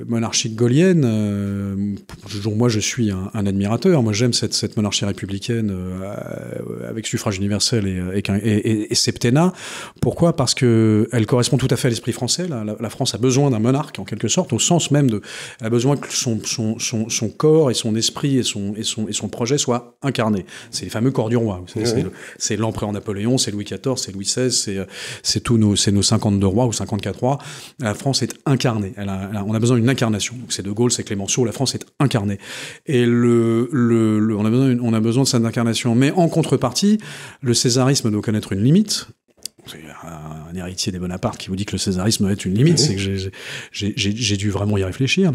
monarchique gaulienne. Euh, moi, je suis un, admirateur. Moi, j'aime cette, monarchie républicaine euh, avec suffrage universel et, et, septennat. Pourquoi Parce qu'elle correspond tout à fait à l'esprit français. La, France a besoin d'un monarque, en quelque sorte, au sens même de. Elle a besoin que son, corps et son esprit et son, et son projet soient incarnés. C'est les fameux corps du roi. C'est l'empereur Napoléon, c'est Louis XIV, c'est Louis XVI, c'est c'est tous nos, c'est nos 52 rois ou 54 rois. La France est incarnée. on a besoin d'une incarnation. c'est De Gaulle, c'est Clémenceau. La France est incarnée. Et le, on, a besoin, de cette incarnation. Mais en contrepartie, le césarisme doit connaître une limite. C'est un héritier des Bonaparte qui vous dit que le césarisme doit être une limite. C'est que j'ai dû vraiment y réfléchir.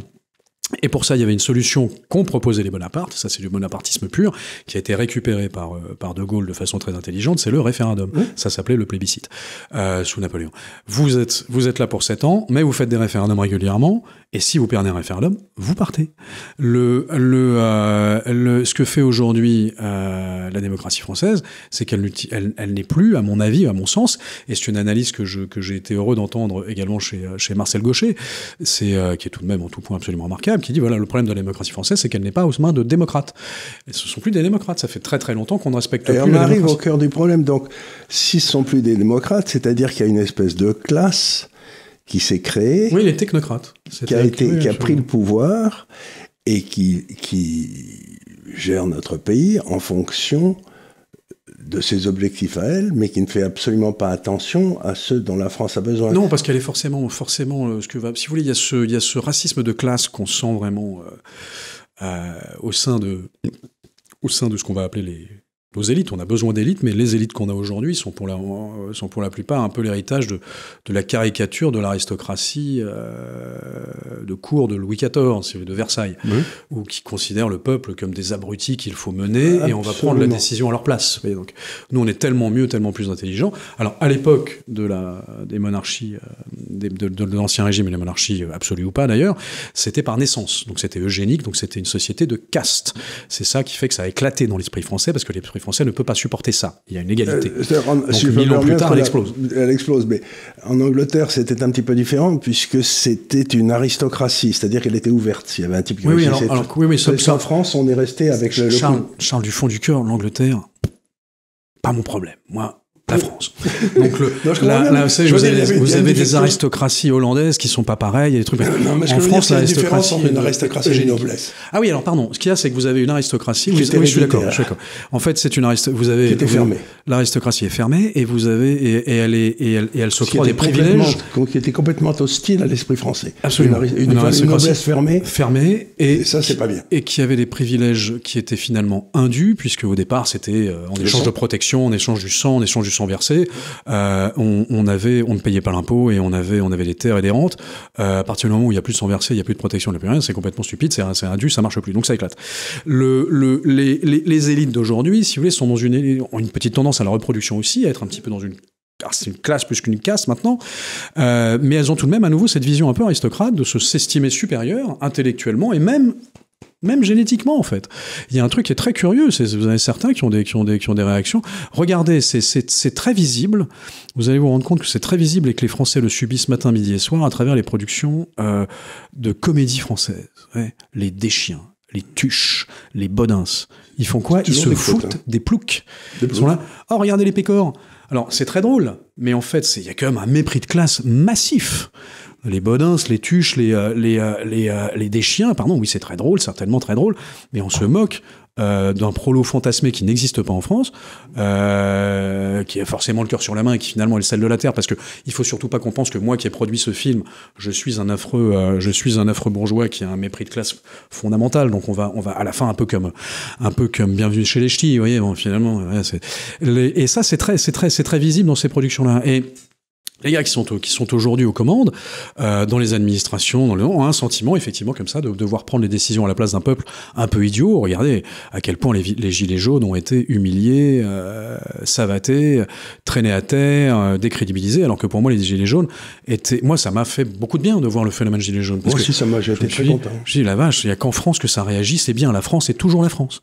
Et pour ça, il y avait une solution qu'ont proposé les Bonapartes, ça c'est du bonapartisme pur, qui a été récupéré par, euh, par De Gaulle de façon très intelligente, c'est le référendum. Ça s'appelait le plébiscite euh, sous Napoléon. Vous êtes, vous êtes là pour 7 ans, mais vous faites des référendums régulièrement, et si vous perdez un référendum, vous partez. Le, le, euh, le ce que fait aujourd'hui euh, la démocratie française, c'est qu'elle elle, n'est plus, à mon avis, à mon sens, et c'est une analyse que, je, que j'ai été heureux d'entendre également chez, chez Marcel Gaucher, c'est, euh, qui est tout de même en tout point absolument remarquable, qui dit voilà, le problème de la démocratie française, c'est qu'elle n'est pas aux mains de démocrates. ce ne sont plus des démocrates. Ça fait très très longtemps qu'on ne respecte et plus. on arrive au cœur du problème. Donc, s'ils ne sont plus des démocrates, c'est-à-dire qu'il y a une espèce de classe qui s'est créé. Oui, les technocrates. Qui a, qui a pris le pouvoir et qui, qui gère notre pays en fonction de ses objectifs à elle, mais qui ne fait absolument pas attention à ceux dont la France a besoin. Non, parce qu'elle est forcément, forcément, euh, ce que va. Si vous voulez, il y a ce, il y a ce racisme de classe qu'on sent vraiment euh, euh, au sein de, au sein de ce qu'on va appeler les, aux élites. On a besoin d'élites, mais les élites qu'on a aujourd'hui sont, pour la, sont pour la plupart un peu l'héritage de, la caricature de l'aristocratie euh, de cour de Louis XIV, de Versailles, où ou qui considèrent le peuple comme des abrutis qu'il faut mener et on va prendre la décision à leur place. donc, nous, on est tellement mieux, tellement plus intelligents. Alors, à l'époque de la, des monarchies, euh, de, l'Ancien Régime et les monarchies euh, absolues ou pas d'ailleurs, c'était par naissance. Donc, c'était eugénique, donc c'était une société de caste. C'est ça qui fait que ça a éclaté dans l'esprit français parce que l'esprit français ne peut pas supporter ça. Il y a une égalité. Euh, Donc, plus tard, elle explose. elle explose. Mais en Angleterre, c'était un petit peu différent puisque c'était une aristocratie, c'est-à-dire qu'elle était ouverte. Il y avait un type qui oui, en France, on est resté avec le. Charles, Charles du fond du cœur, l'Angleterre, pas mon problème. Moi, la France. Donc vous avez, des aristocraties hollandaises qui sont pas pareilles, il y a des trucs. en France, la différence entre une aristocratie et une noblesse. Ah oui, alors pardon. Ce qu'il y a, c'est que vous avez une aristocratie. oui, je suis d'accord. En fait, c'est une aristocratie. Vous avez L'aristocratie est fermée et vous avez et, elle est et elle, des privilèges qui était complètement hostile à l'esprit français. Absolument. Une, noblesse fermée. Fermée et, ça, c'est pas bien. Et qui avait des privilèges qui étaient finalement indus puisque au départ, c'était euh, en échange de protection, en échange du sang, en échange du sont euh, on, ne payait pas l'impôt et on avait, on les terres et les rentes. Euh, à partir du moment où il n'y a plus de s'enverser, il n'y a plus de protection, il n'y a plus rien, c'est complètement stupide, c'est indu, ça marche plus. Donc ça éclate. les, élites d'aujourd'hui, si vous voulez, sont dans une, ont une petite tendance à la reproduction aussi, à être un petit peu dans une ah, c'est une classe plus qu'une casse maintenant, euh, mais elles ont tout de même à nouveau cette vision un peu aristocrate de se s'estimer supérieur intellectuellement et même même génétiquement en fait. Il y a un truc qui est très curieux, c'est vous avez certains qui ont des, réactions. Regardez, c'est très visible, vous allez vous rendre compte que c'est très visible et que les Français le subissent matin, midi et soir à travers les productions euh, de comédie française. Les déchiens, les tuches, les bodins. Ils font quoi Ils se foutent hein. des ploucs. Ils sont là, oh regardez les pécores alors c'est très drôle, mais en fait il y a quand même un mépris de classe massif. Les Bodins, les Tuches, les, euh, les, euh, les, euh, les pardon, oui c'est très drôle, certainement très drôle, mais on se moque euh, d'un prolo fantasmé qui n'existe pas en France, euh, qui a forcément le cœur sur la main et qui finalement est sel de la terre, parce que il faut surtout pas qu'on pense que moi qui ai produit ce film, je suis un affreux, euh, je suis un affreux bourgeois qui a un mépris de classe fondamental. Donc on va, on va à la fin un peu comme, un peu comme Bienvenue chez les Ch'tis, vous voyez, bon, finalement. Ouais, et ça c'est très, c'est très, c'est très visible dans ces productions là. Et les gars qui sont, qui sont aujourd'hui aux commandes, euh, dans les administrations, dans le, ont un sentiment effectivement comme ça de devoir prendre les décisions à la place d'un peuple un peu idiot. Regardez à quel point les, les gilets jaunes ont été humiliés, euh, savatés, traînés à terre, euh, décrédibilisés, alors que pour moi les gilets jaunes étaient... Moi ça m'a fait beaucoup de bien de voir le phénomène gilets jaunes. moi aussi ça m'a été très content. Je la vache, il n'y a qu'en France que ça réagit, c'est bien, la France est toujours la France.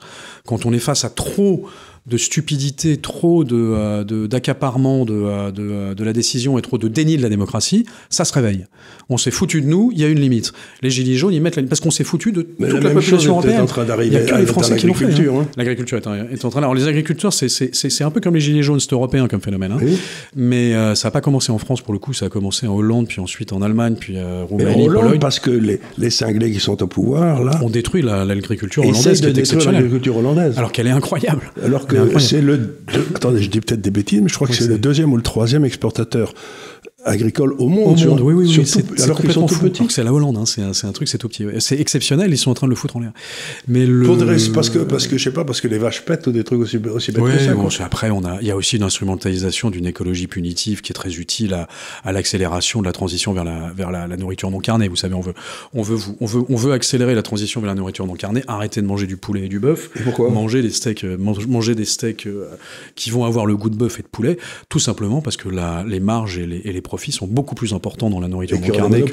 Quand on est face à trop de stupidité, trop euh, d'accaparement de, euh, de, euh, de, la décision et trop de déni de la démocratie, ça se réveille. On s'est foutu de nous, il y a une limite. Les Gilets jaunes, ils mettent la limite parce qu'on s'est foutu de toute la, population européenne. En train il a les Français qui l'ont hein. L'agriculture hein. est, en train. Alors les agriculteurs, c'est un peu comme les Gilets jaunes, c'est européen comme phénomène. Hein. Mais ça n'a pas commencé en France pour le coup, ça a commencé en Hollande, puis ensuite en Allemagne, puis en Roumanie, en Pologne. Parce que les, les, cinglés qui sont au pouvoir, là. On détruit l'agriculture hollandaise. l'agriculture hollandaise. Alors qu'elle est incroyable c'est le. Attendez, je dis peut-être des bêtises, mais je crois que c'est le deuxième ou le troisième exportateur agricole au monde. oui, oui, oui. alors C'est la Hollande, hein, c'est un, truc, c'est tout petit. C'est exceptionnel, ils sont en train de le foutre en l'air. Mais le... Faudrait, parce que, parce que, je sais pas, parce que les vaches pètent ou des trucs aussi, aussi bêtes que ça. après, on il y a aussi une instrumentalisation d'une écologie punitive qui est très utile à, l'accélération de la transition vers la, vers la, nourriture non carnée. Vous savez, on veut, on veut, on veut, on veut accélérer la transition vers la nourriture non carnée, arrêter de manger du poulet et du bœuf. Pourquoi? Manger des steaks, euh, manger des steaks euh, qui vont avoir le goût de bœuf et de poulet, tout simplement parce que les marges et les, et les profits sont beaucoup plus importants dans la nourriture carnée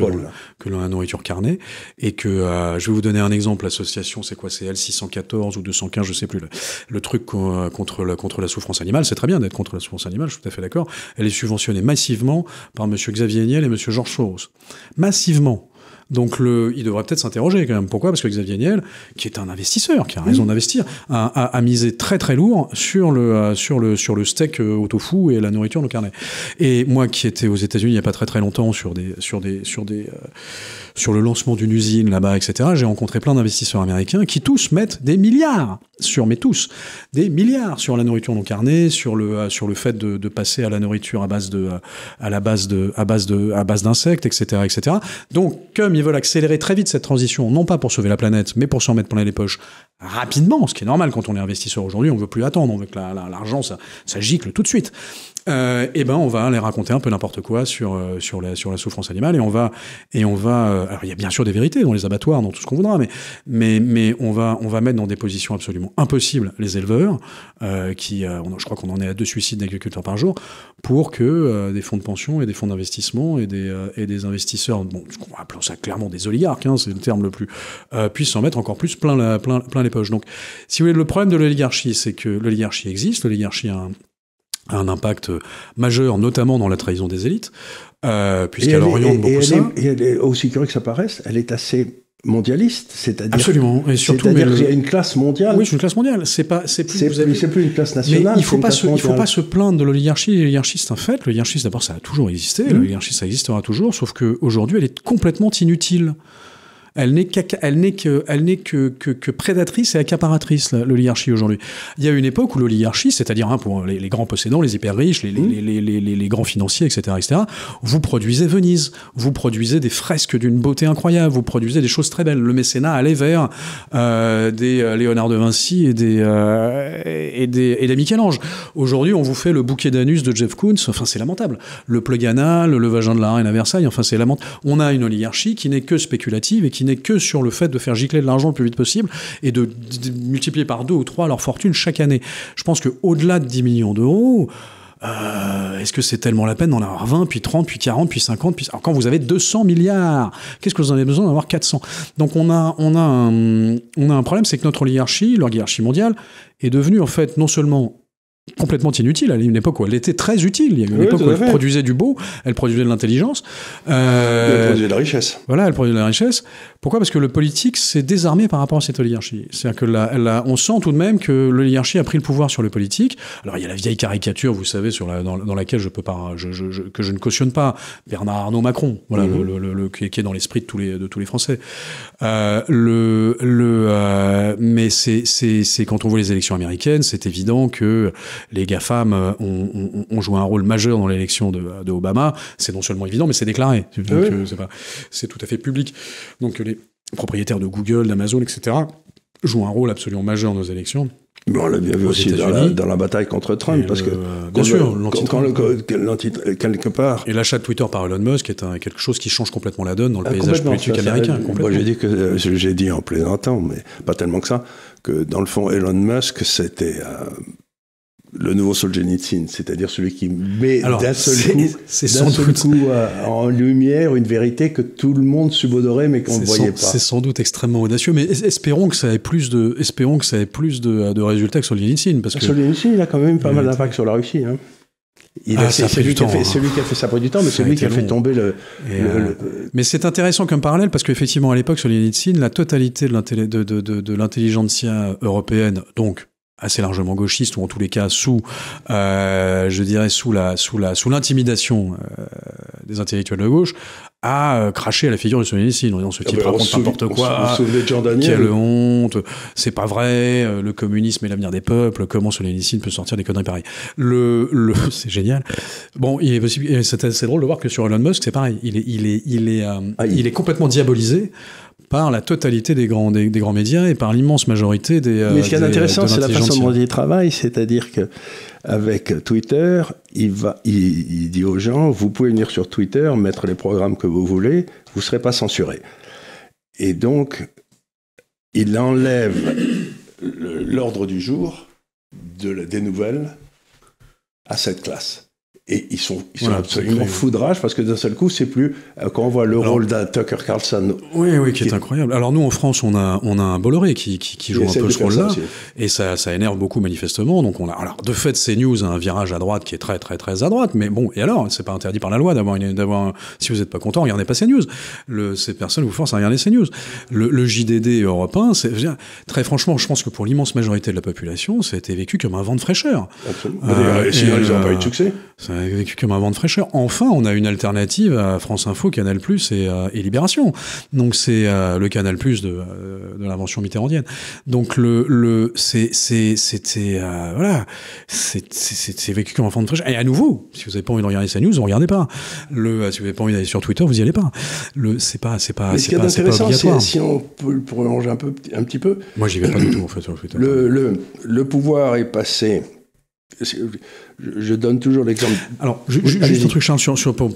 que, dans la nourriture carnée. Et que, euh, je vais vous donner un exemple, l'association, c'est quoi C'est L614 ou 215, je sais plus. Le, truc euh, contre la, contre la souffrance animale, c'est très bien d'être contre la souffrance animale, je suis tout à fait d'accord. Elle est subventionnée massivement par M. Xavier Niel et M. Georges Soros. Massivement. Donc le, il devrait peut-être s'interroger quand même. Pourquoi Parce que Xavier Niel, qui est un investisseur, qui a raison mmh. d'investir, a, a, misé très très lourd sur le, euh, sur le, sur le steak euh, au tofu et la nourriture de carnet. Et moi qui étais aux États-Unis il n'y a pas très très longtemps sur des, sur des, sur des, euh, sur le lancement d'une usine là-bas, etc. J'ai rencontré plein d'investisseurs américains qui tous mettent des milliards sur, mais tous, des milliards sur la nourriture non carnée, sur le, euh, sur le fait de, passer à la nourriture à base de, euh, à la base de, à base de, à base d'insectes, etc., etc. Donc, comme ils veulent accélérer très vite cette transition, non pas pour sauver la planète, mais pour s'en mettre plein les poches rapidement, ce qui est normal quand on est investisseur aujourd'hui, on veut plus attendre, on veut que l'argent, ça gicle tout de suite. Euh, eh ben on va aller raconter un peu n'importe quoi sur euh, sur la sur la souffrance animale et on va et on va euh, alors il y a bien sûr des vérités dans les abattoirs dans tout ce qu'on voudra mais mais mais on va on va mettre dans des positions absolument impossibles les éleveurs qui je crois qu'on en est à deux suicides d'agriculteurs par jour pour que des fonds de pension et des fonds d'investissement et des et des investisseurs bon ça clairement des oligarques hein, c'est le terme le plus puissent s'en mettre encore plus plein plein plein les poches donc si vous voulez le problème de l'oligarchie c'est que l'oligarchie existe l'oligarchie a un impact euh, majeur, notamment dans la trahison des élites, euh, puisqu'elle oriente beaucoup ça. et elle est, aussi curieux que ça paraisse, elle est assez mondialiste, c'est-à-dire absolument et surtout mais il y a une classe mondiale. Oui, c'est une classe mondiale. C'est pas c'est plus, plus, une classe nationale. Mais il ne faut pas se plaindre de l'oligarchie. L'oligarchie c'est un fait. L'oligarchie d'abord ça a toujours existé. Mmh. L'oligarchie ça existera toujours, sauf qu'aujourd'hui, elle est complètement inutile. Elle n'est n'est que, elle n'est que, que, prédatrice et accaparatrice, l'oligarchie aujourd'hui. Il y a une époque où l'oligarchie, c'est-à-dire hein, pour les, grands possédants, les hyper riches, mmh. les, les, les, grands financiers, etc., etc., vous produisez Venise, vous produisez des fresques d'une beauté incroyable, vous produisez des choses très belles. Le mécénat allait vers euh, des euh, Léonard de Vinci et des, euh, et des, et des Michel-Ange. Aujourd'hui, on vous fait le bouquet d'anus de Jeff Koons, enfin c'est lamentable. Le plug le vagin de la reine à Versailles, enfin c'est lamentable. On a une oligarchie qui n'est que spéculative et qui n'est que sur le fait de faire gicler de l'argent le plus vite possible et de, multiplier par deux ou trois leur fortune chaque année. Je pense qu'au-delà de 10 millions d'euros, euh, est-ce que c'est tellement la peine d'en avoir 20, puis 30, puis 40, puis 50, puis... Alors quand vous avez 200 milliards, qu'est-ce que vous en avez besoin d'avoir 400 Donc on a, on, a un, on a un problème, c'est que notre oligarchie, l'oligarchie mondiale, est devenue en fait non seulement complètement inutile. à une époque où elle était très utile. Il y a eu une époque où elle produisait du beau, elle produisait de l'intelligence. Euh, elle produisait de la richesse. Voilà, elle produisait de la richesse. Pourquoi Parce que le politique s'est désarmé par rapport à cette oligarchie. C'est-à-dire que là, on sent tout de même que l'oligarchie a pris le pouvoir sur le politique. Alors il y a la vieille caricature, vous savez, sur la, dans, laquelle je peux pas, que je ne cautionne pas, Bernard Arnault Macron, voilà, mhm. le, qui, est dans l'esprit de tous les de tous les Français. Euh, le, le, euh, mais c'est quand on voit les élections américaines, c'est évident que les GAFAM euh, ont, ont, joué un rôle majeur dans l'élection de, Obama, c'est non seulement évident, mais c'est déclaré. Ah euh, c'est tout à fait public. Donc les propriétaires de Google, d'Amazon, etc., jouent un rôle absolument majeur dans nos élections. on l'a vu aussi dans la, dans la, bataille contre Trump, parce que bien sûr, l'anti quelque part. Et l'achat de Twitter par Elon Musk est un, quelque chose qui change complètement la donne dans le ah, paysage politique américain. moi, j'ai dit que euh, j'ai dit en plaisantant, mais pas tellement que ça, que dans le fond, Elon Musk, c'était le nouveau Solzhenitsyn, c'est-à-dire celui qui met d'un seul coup, sans euh, en lumière une vérité que tout le monde subodorait mais qu'on ne voyait pas. C'est sans doute extrêmement audacieux, mais espérons que ça ait plus de, espérons que ça ait plus de, résultats que Solzhenitsyn. Parce que... Solzhenitsyn, il a quand même pas mal d'impact sur la Russie. Hein. Ah, celui hein. qui a fait ça prend du temps, mais celui qui a fait tomber euh, le. Mais c'est intéressant comme parallèle parce qu'effectivement à l'époque, Solzhenitsyn, la totalité de l'intelligentsia européenne, donc assez largement gauchiste ou en tous les cas sous, euh, je dirais sous la sous la sous l'intimidation euh, des intellectuels de gauche, a euh, craché à la figure du Solzhenitsyn en disant ce ah type bah, raconte n'importe quoi, quelle honte, c'est pas vrai, le communisme est l'avenir des peuples, comment Soléonicine peut sortir des conneries pareilles. Le, c'est génial. Bon, il est c'est drôle de voir que sur Elon Musk c'est pareil, il est il est il est ah, il est complètement diabolisé par la totalité des grands, des, grands médias et par l'immense majorité des. Euh, Mais ce qui est intéressant, euh, c'est la façon dont il travaille, c'est-à-dire que avec Twitter, il, va, il, dit aux gens vous pouvez venir sur Twitter, mettre les programmes que vous voulez, vous ne serez pas censuré. Et donc, il enlève l'ordre du jour de, des nouvelles à cette classe. Et ils sont, ils sont absolument fous parce que d'un seul coup, c'est plus. Euh, quand on voit le rôle d'un Tucker Carlson. Oui, oui, qui, est, incroyable. Alors nous, en France, on a, on a un Bolloré qui, qui, joue un peu ce rôle-là. Et ça, ça énerve beaucoup, manifestement. Donc on a. Alors de fait, CNews a un virage à droite qui est très, très, très à droite. Mais bon, et alors C'est pas interdit par la loi d'avoir d'avoir Si vous n'êtes pas content, regardez pas CNews. Le, ces personnes vous forcent à regarder CNews. Le, le JDD européen, c'est. Très franchement, je pense que pour l'immense majorité de la population, ça a été vécu comme un vent de fraîcheur. Absolument. Bah, euh, ils euh, pas eu de succès vécu comme un vent de fraîcheur. Enfin, on a une alternative à France Info, Canal Plus et, euh, Libération. Donc c'est euh, le Canal Plus euh, de, l'invention mitterrandienne. Donc le, le c'était voilà, c'est vécu comme un vent de fraîcheur. Et à nouveau, si vous n'avez pas envie de regarder sa news, vous regardez pas. Le, si vous n'avez pas envie d'aller sur Twitter, vous n'y allez pas. Le, c'est pas, c'est pas, c'est pas, pas, obligatoire. Si on peut le prolonger un peu, un petit peu. Moi, j'y vais pas du tout en fait sur Twitter. Le, le, le pouvoir est passé je donne toujours l'exemple. Alors, juste un truc, sur, pour,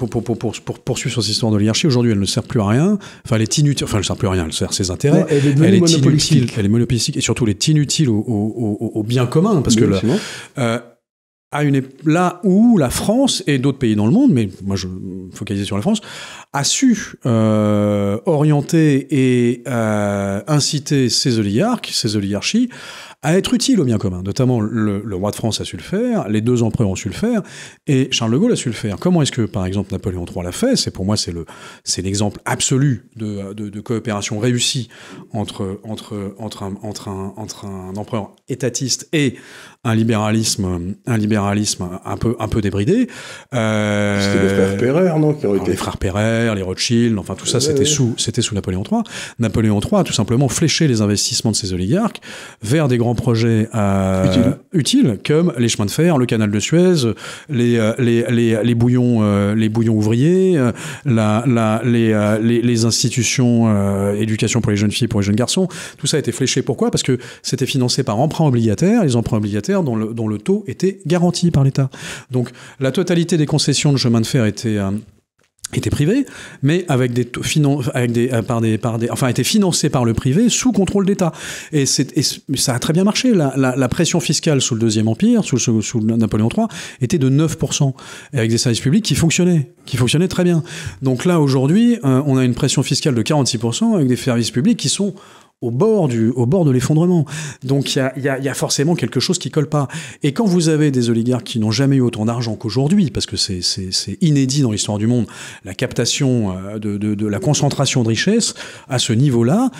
poursuivre sur cette histoire d'oligarchie. Aujourd'hui, elle ne sert plus à rien. Enfin, elle est Enfin, ne sert plus à rien. Elle sert ses intérêts. elle, est monopolistique. elle est monopolistique. Et surtout, elle est inutile au, bien commun. Parce que là, euh, une, là où la France et d'autres pays dans le monde, mais moi je focalisais sur la France, a su euh, orienter et euh, inciter ces oligarques, ces oligarchies, à être utile au bien commun. Notamment, le, roi de France a su le faire, les deux empereurs ont su le faire, et Charles de Gaulle a su le faire. Comment est-ce que, par exemple, Napoléon III l'a fait C'est pour moi, c'est le, c'est l'exemple absolu de, de, coopération réussie entre, entre, entre, un, entre, entre un empereur étatiste et un libéralisme, un libéralisme un peu, un peu débridé. Euh, c'était les frères Perrer, non Les frères Perrer, les Rothschild, enfin tout ça, c'était sous, c'était sous Napoléon III. Napoléon III a tout simplement fléché les investissements de ses oligarques vers des grands projets euh, utiles, comme les chemins de fer, le canal de Suez, les, euh, les, bouillons, euh, les bouillons ouvriers, la, les, institutions éducation pour les jeunes filles, pour les jeunes garçons. Tout ça a été fléché. Pourquoi Parce que c'était financé par emprunts obligataires, les emprunts obligataires dont le, taux était garanti par l'État. Donc la totalité des concessions de chemins de fer était était privé, mais avec des, avec des, euh, par des, des, enfin, était financé par le privé sous contrôle d'État. Et, et, ça a très bien marché. La, pression fiscale sous le Deuxième Empire, sous, sous, Napoléon III, était de 9%, avec des services publics qui fonctionnaient, qui fonctionnaient très bien. Donc là, aujourd'hui, euh, on a une pression fiscale de 46%, avec des services publics qui sont au bord, du, au bord de l'effondrement. Donc il y a, y a, forcément quelque chose qui colle pas. Et quand vous avez des oligarques qui n'ont jamais eu autant d'argent qu'aujourd'hui, parce que c'est inédit dans l'histoire du monde, la captation euh, de, la concentration de richesse à ce niveau-là,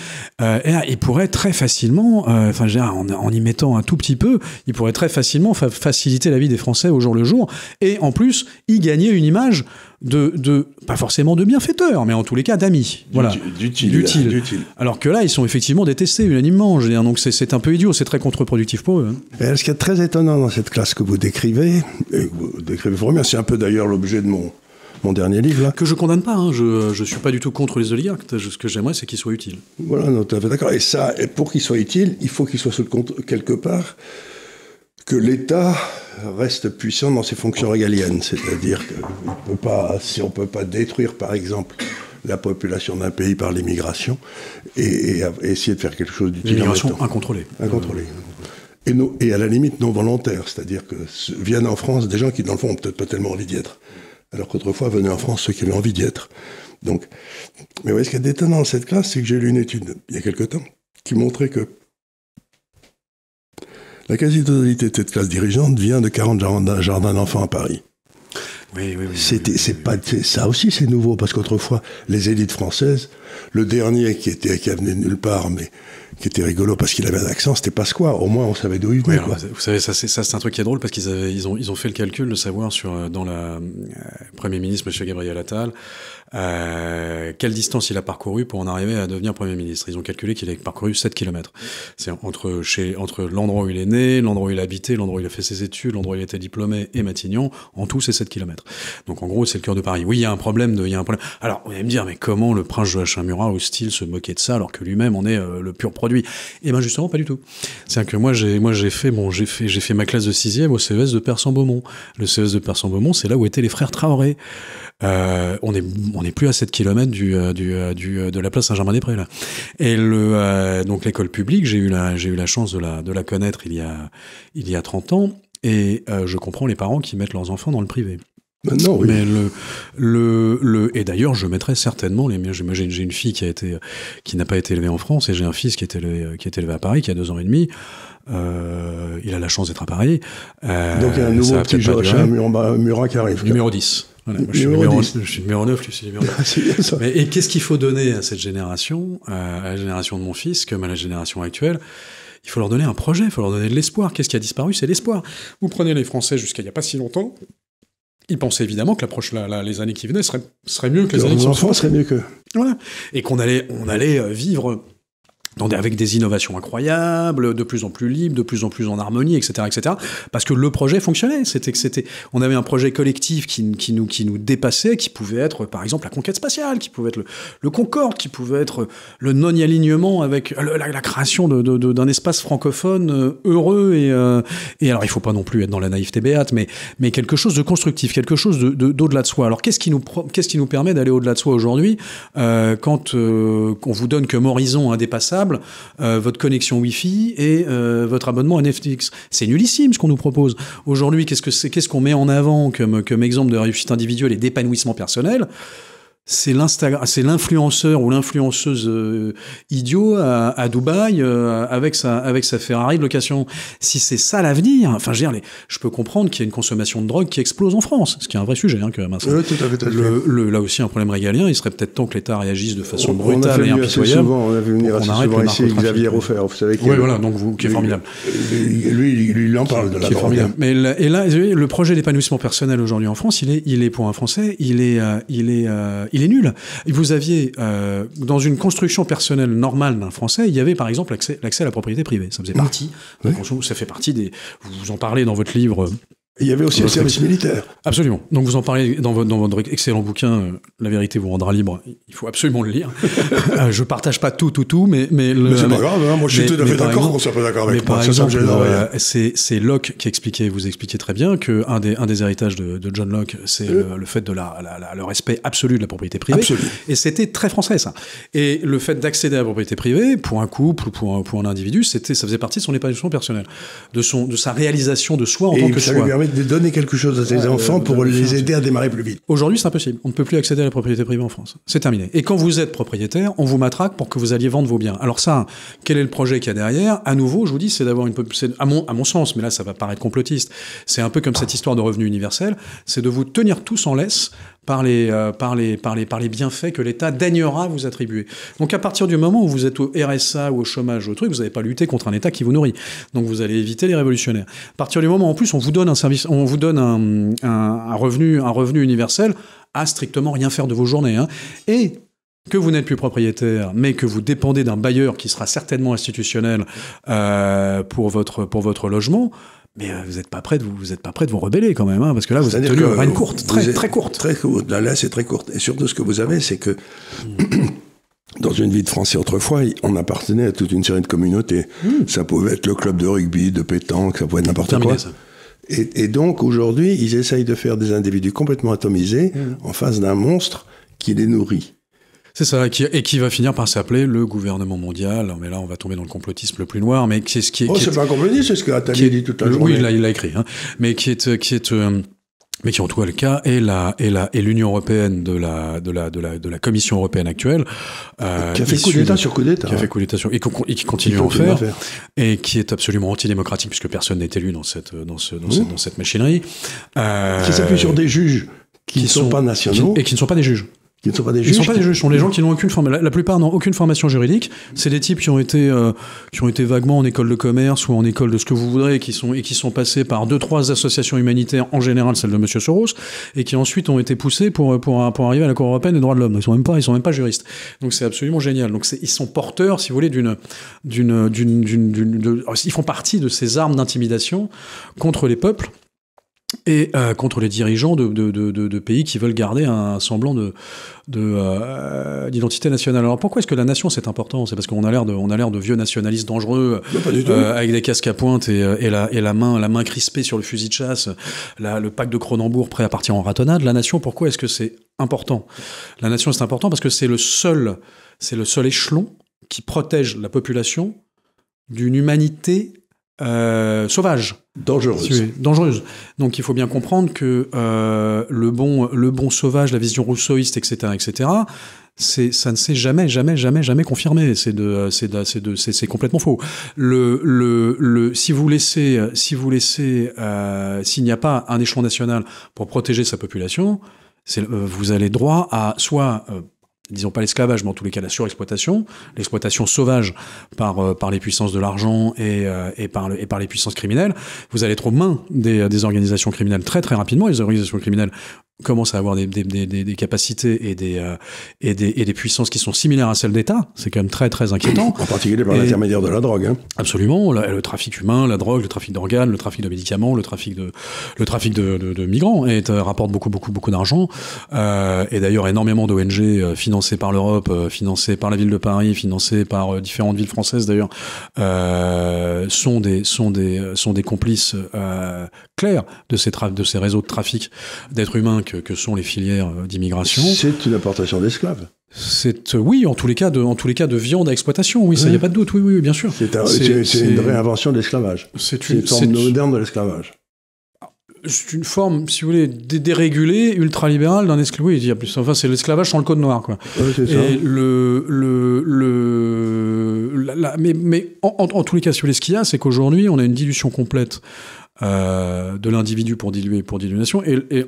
euh, il pourrait très facilement, euh, en, y mettant un tout petit peu, ils pourraient très facilement faciliter la vie des Français au jour le jour, et en plus y gagner une image de, pas forcément de bienfaiteurs, mais en tous les cas d'amis. Voilà. D'utile. Alors que là, ils sont effectivement détestés unanimement. Je donc c'est un peu idiot, c'est très contre-productif pour eux. Hein. Et ce qui est très étonnant dans cette classe que vous décrivez, et vous décrivez c'est un peu d'ailleurs l'objet de mon, mon dernier livre. Là. Que je condamne pas, hein. je ne suis pas du tout contre les oligarques. Ce que j'aimerais, c'est qu'ils soient utiles. Voilà, tout à fait d'accord. Et ça, et pour qu'ils soient utiles, il faut qu'ils soient quelque part que l'État reste puissant dans ses fonctions régaliennes. C'est-à-dire que peut pas, si on ne peut pas détruire, par exemple, la population d'un pays par l'immigration et, essayer de faire quelque chose d'utile. L'immigration incontrôlée. Incontrôlée. Et, à la limite non volontaire, c'est-à-dire que viennent en France des gens qui, dans le fond, n'ont peut-être pas tellement envie d'y être. Alors qu'autrefois venaient en France ceux qui avaient envie d'y être. Donc, mais vous voyez, ce qui est détonnant dans cette classe, c'est que j'ai lu une étude, il y a quelque temps, qui montrait que la quasi-totalité de cette classe dirigeante vient de 40 jardins d'enfants à Paris. Oui, oui, oui, c'est pas, ça aussi c'est nouveau parce qu'autrefois les élites françaises, le dernier qui était qui venait nulle part, mais qui était rigolo parce qu'il avait un accent, c'était Pasqua. Au moins, on savait d'où il venait. vous savez, ça c'est un truc qui est drôle parce qu'ils ils ont, ils ont fait le calcul de savoir sur euh, dans la euh, Premier ministre, Monsieur Gabriel Attal, euh, quelle distance il a parcouru pour en arriver à devenir Premier ministre. Ils ont calculé qu'il avait parcouru 7 km. C'est entre, chez, entre l'endroit où il est né, l'endroit où il a habité, l'endroit où il a fait ses études, l'endroit où il était diplômé et Matignon, en tout c'est 7 km. Donc en gros, c'est le cœur de Paris. Oui, il y a un problème. De, y a un problème. Alors, vous allez me dire, mais comment le prince Joachim Murat, style se moquer de ça alors que lui-même on est euh, le pur et eh ben justement, pas du tout. C'est-à-dire que moi, j'ai, moi, j'ai fait, bon, j'ai fait, j'ai fait ma classe de sixième au CES de Persan-Beaumont. Le CES de Persan-Beaumont, c'est là où étaient les frères Traoré. Euh, on est, on n'est plus à 7 km du, euh, du, euh, du, de la place Saint-Germain-des-Prés, là. Et le, donc l'école publique, j'ai eu la, j'ai eu la chance de la, de la connaître il y a, il y a 30 ans. Et je comprends les parents qui mettent leurs enfants dans le privé. Bah Mais le, le, le et d'ailleurs, je mettrais certainement les miens. J'imagine, j'ai une fille qui a été, qui n'a pas été élevée en France, et j'ai un fils qui a élevé, qui est élevé à Paris, qui a deux ans et demi. Euh, il a la chance d'être à Paris. Euh, Donc il y a un nouveau petit un Murat qui arrive. Numéro 10. Voilà, moi, je, suis numéro, je, suis numéro 9, numéro ah, Mais, et qu'est-ce qu'il faut donner à cette génération, euh, à la génération de mon fils, comme à la génération actuelle Il faut leur donner un projet, il faut leur donner de l'espoir. Qu'est-ce qui a disparu C'est l'espoir. Vous prenez les Français jusqu'à il n'y a pas si longtemps, il pensait évidemment que l'approche, les années qui venaient seraient, mieux que les, années qui sont. serait mieux que. Voilà. Et qu'on allait, on allait euh, vivre avec des innovations incroyables, de plus en plus libres, de plus en plus en harmonie, etc., etc. Parce que le projet fonctionnait. C'était c'était, on avait un projet collectif qui, nous, qui nous dépassait, qui pouvait être, par exemple, la conquête spatiale, qui pouvait être le, Concorde, qui pouvait être le non-alignement avec la, création d'un espace francophone euh, heureux euh, et, alors il faut pas non plus être dans la naïveté béate, mais, mais quelque chose de constructif, quelque chose d'au-delà de, soi. Alors qu'est-ce qui nous, qu'est-ce qui nous permet d'aller au-delà de soi aujourd'hui euh, quand on vous donne comme horizon indépassable euh, votre connexion Wi-Fi et euh, votre abonnement à Netflix. C'est nullissime ce qu'on nous propose. Aujourd'hui, qu'est-ce qu'on met en avant comme, comme exemple de réussite individuelle et d'épanouissement personnel c'est l'influenceur ou l'influenceuse euh, idiot à, Dubaï euh, avec sa Ferrari de location. Si c'est ça l'avenir, enfin je veux dire, je peux comprendre qu'il y a une consommation de drogue qui explose en France, ce qui est un vrai sujet hein, quand même. Hein, oui, tout à fait, là aussi un problème régalien. Il serait peut-être temps que l'État réagisse de façon on, brutale on et impitoyable. Souvent, on a vu venir assez souvent ici Xavier Offert, vous savez. Qui oui, voilà, donc vous, qui est formidable. Lui, il en parle de la Formidable. Mais et là, le projet d'épanouissement personnel aujourd'hui en France, il est il est pour un Français, il est, euh, il est il est nul. Vous aviez, euh, dans une construction personnelle normale d'un Français, il y avait par exemple l'accès à la propriété privée. Ça faisait partie. Ça fait partie des. Vous en parlez dans votre livre il y avait aussi le service militaire. Absolument. Donc vous en parlez dans votre, dans votre excellent bouquin, euh, La vérité vous rendra libre. Il faut absolument le lire. Euh, je partage pas tout, tout, tout, mais mais, c'est pas grave. Hein. moi, je suis tout à fait d'accord. On soit pas d'accord avec c'est Locke qui expliquait, vous expliquiez très bien que un des un des héritages de, John Locke, c'est le, fait de la, le respect absolu de la propriété privée. Et c'était très français ça. Et le fait d'accéder à la propriété privée pour un couple, pour un, pour un individu, c'était ça faisait partie de son épanouissement personnel, de son de sa réalisation de soi en tant que soi de donner quelque chose à ses enfants euh, pour les aider à démarrer plus vite. Aujourd'hui, c'est impossible. On ne peut plus accéder à la propriété privée en France. C'est terminé. Et quand vous êtes propriétaire, on vous matraque pour que vous alliez vendre vos biens. Alors ça, quel est le projet qu'il y a derrière À nouveau, je vous dis, c'est d'avoir une... À mon, à mon sens, mais là, ça va paraître complotiste, c'est un peu comme cette histoire de revenu universel, c'est de vous tenir tous en laisse euh, par les, par les, bienfaits que l'État daignera vous attribuer. Donc à partir du moment où vous êtes au RSA ou au chômage, au truc, vous n'avez pas lutté contre un État qui vous nourrit. Donc vous allez éviter les révolutionnaires. À partir du moment en plus, on vous donne un service, on vous donne un, revenu, un revenu universel à strictement rien faire de vos journées. Hein. Et que vous n'êtes plus propriétaire, mais que vous dépendez d'un bailleur qui sera certainement institutionnel euh, pour, votre, pour votre logement, mais euh, vous n'êtes pas prêt de vous, vous êtes pas prêt de vous rebeller quand même, hein, parce que là vous êtes tenu une courte, très, très courte, très courte. Là, c'est très courte. Et surtout, ce que vous avez, c'est que hmm. dans une vie de Français autrefois, on appartenait à toute une série de communautés. Hmm. Ça pouvait être le club de rugby, de pétanque, ça pouvait être n'importe quoi. Et, donc aujourd'hui, ils essayent de faire des individus complètement atomisés hmm. en face d'un monstre qui les nourrit. C'est ça, et qui, va finir par s'appeler le gouvernement mondial. Mais là, on va tomber dans le complotisme le plus noir, mais c'est ce qui est. Oh, c'est pas un complotisme, c'est ce que Attali dit tout à l'heure. Oui, il l'a écrit, hein. mais qui est, qui est euh, mais qui en tout cas le cas est la et la est l'Union européenne de la de la de la de la Commission européenne actuelle euh, qui a fait coup d'État sur coup d'État qui a fait coup d'État sur et, et, qui continue à en faire, et qui est absolument antidémocratique puisque personne n'est élu dans cette dans ce dans, cette, machinerie euh, qui s'appuie sur des juges qui, ne sont, pas nationaux et qui ne sont pas des juges qui ne sont pas des juges. Ils sont pas des juges, gens qui n'ont aucune formation. La, plupart n'ont aucune formation juridique. C'est des types qui ont été euh, qui ont été vaguement en école de commerce ou en école de ce que vous voudrez et qui sont et qui sont passés par deux trois associations humanitaires, en général celle de Monsieur Soros, et qui ensuite ont été poussés pour pour pour arriver à la Cour européenne des droits de l'homme. Ils sont même pas ils sont même pas juristes. Donc c'est absolument génial. Donc ils sont porteurs, si vous voulez, d'une d'une d'une ils font partie de ces armes d'intimidation contre les peuples et euh, contre les dirigeants de, de, pays qui veulent garder un semblant de, euh, d'identité nationale. Alors pourquoi est-ce que la nation c'est important C'est parce qu'on a l'air de, on a l'air de vieux nationalistes dangereux, euh, avec des casques à pointe et, la, et la, main, la main crispée sur le fusil de chasse, le pacte de Cronenbourg prêt à partir en ratonnade. La nation, pourquoi est-ce que c'est important La nation c'est important parce que c'est le seul, c'est le seul échelon qui protège la population d'une humanité euh, sauvage. Dangereuse. dangereuse. Donc il faut bien comprendre que euh, le, bon, le bon sauvage, la vision rousseauiste, etc., etc., ça ne s'est jamais, jamais, jamais, jamais confirmé. C'est de, c'est de, c'est complètement faux. Le, le, le, si vous laissez, si vous laissez, euh, s'il n'y a pas un échelon national pour protéger sa population, vous allez droit à soit disons pas l'esclavage, mais en tous les cas la surexploitation, l'exploitation sauvage par, euh, par les puissances de l'argent et, euh, et, par et par les puissances criminelles, vous allez être aux mains des, euh, des, organisations criminelles très très rapidement. les organisations criminelles commence à avoir des, capacités et des, euh, des, puissances qui sont similaires à celles d'État, c'est quand même très très inquiétant. En particulier par l'intermédiaire de la drogue. Hein. Absolument, le, trafic humain, la drogue, le trafic d'organes, le trafic de médicaments, le trafic de, le trafic de, migrants et, rapporte beaucoup beaucoup beaucoup d'argent. Euh, et d'ailleurs énormément d'ONG euh, financées par l'Europe, financées par la ville de Paris, financées par différentes villes françaises d'ailleurs, sont, des, sont, des, sont des complices clairs de ces, de ces réseaux de trafic d'êtres humains que, sont les filières euh, d'immigration. C'est une importation d'esclaves. C'est euh, oui, en tous les cas de, en tous les cas de viande à exploitation. Oui, ça, il n'y a hein pas de doute. Oui, oui, bien sûr. C'est une réinvention de l'esclavage. C'est une, forme moderne de l'esclavage. C'est une forme, si vous voulez, dérégulée, ultralibérale d'un esclavage. Oui, il plus. Enfin, c'est l'esclavage sans le code noir, quoi. Oui, c'est ça. le, mais, en, tous les cas, vous voulez ce qu'il y a, c'est qu'aujourd'hui, on a une dilution complète euh, de l'individu pour diluer pour dilution Et,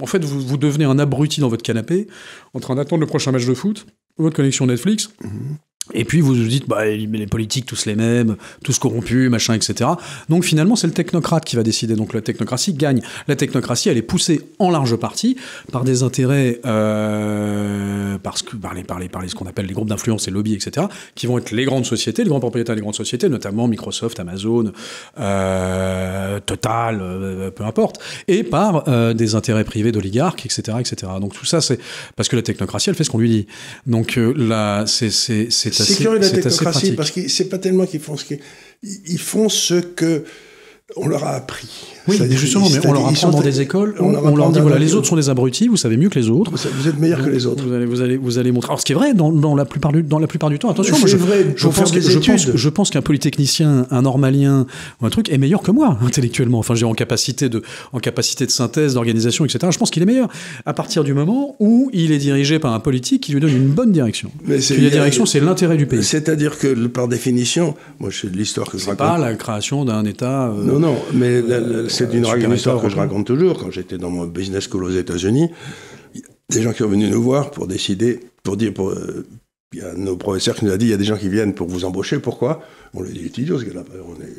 en fait, vous, devenez un abruti dans votre canapé en train d'attendre le prochain match de foot, votre connexion Netflix. Mhm. Et puis vous vous dites, bah, les politiques, tous les mêmes, tous corrompus, machin, etc. Donc finalement, c'est le technocrate qui va décider. Donc la technocratie gagne. La technocratie, elle est poussée en large partie par des intérêts, euh, parce que, par, les, parler ce qu'on appelle les groupes d'influence et lobbies, etc., qui vont être les grandes sociétés, les grands propriétaires des grandes sociétés, notamment Microsoft, Amazon, euh, Total, euh, peu importe, et par des intérêts privés d'oligarques, etc., etc. Donc tout ça, c'est parce que la technocratie, elle fait ce qu'on lui dit. Donc là, c'est de la technocratie, parce que c'est pas tellement qu'ils font ce qu'ils ils font ce que on leur a appris. Oui, justement, mais on leur apprend dans des écoles, on, leur, dit voilà, les autres sont des abrutis, vous savez mieux que les autres. Vous, êtes meilleurs que les autres. Vous allez, vous allez, vous allez montrer. Alors, ce qui est vrai, dans, dans la, plupart du, dans la plupart du temps, attention, je, je, pense que, je, pense qu'un polytechnicien, un normalien ou un truc est meilleur que moi, intellectuellement. Enfin, je en capacité de, en capacité de synthèse, d'organisation, etc. Je pense qu'il est meilleur à partir du moment où il est dirigé par un politique qui lui donne une bonne direction. Mais c'est... — la direction, c'est l'intérêt du pays. C'est-à-dire que, par définition, moi, de l'histoire que je raconte. pas la création d'un État. Euh, non, mais euh, c'est une, histoire que je raconte toujours. Quand j'étais dans mon business school aux États-Unis, des gens qui sont venus nous voir pour décider, pour dire, euh, y nos professeurs qui nous a dit il y a des gens qui viennent pour vous embaucher, pourquoi On lui a dit est idiot,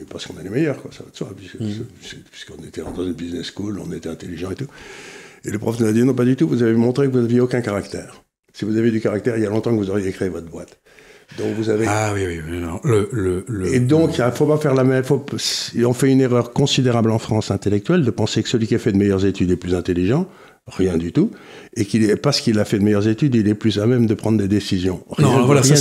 parce qu'on est les meilleurs, quoi, ça va de mhm. puisqu'on était dans une business school, on était intelligents et tout. Et le prof nous a dit non, pas du tout, vous avez montré que vous n'aviez aucun caractère. Si vous avez du caractère, il y a longtemps que vous auriez créé votre boîte. Donc vous avez. Ah oui, oui, non. et donc, il faut pas faire la même. On fait une erreur considérable en France intellectuelle de penser que celui qui a fait de meilleures études est plus intelligent. Rien du tout. Et qu'il est, parce qu'il a fait de meilleures études, il est plus à même de prendre des décisions. Rien, non, voilà, ça,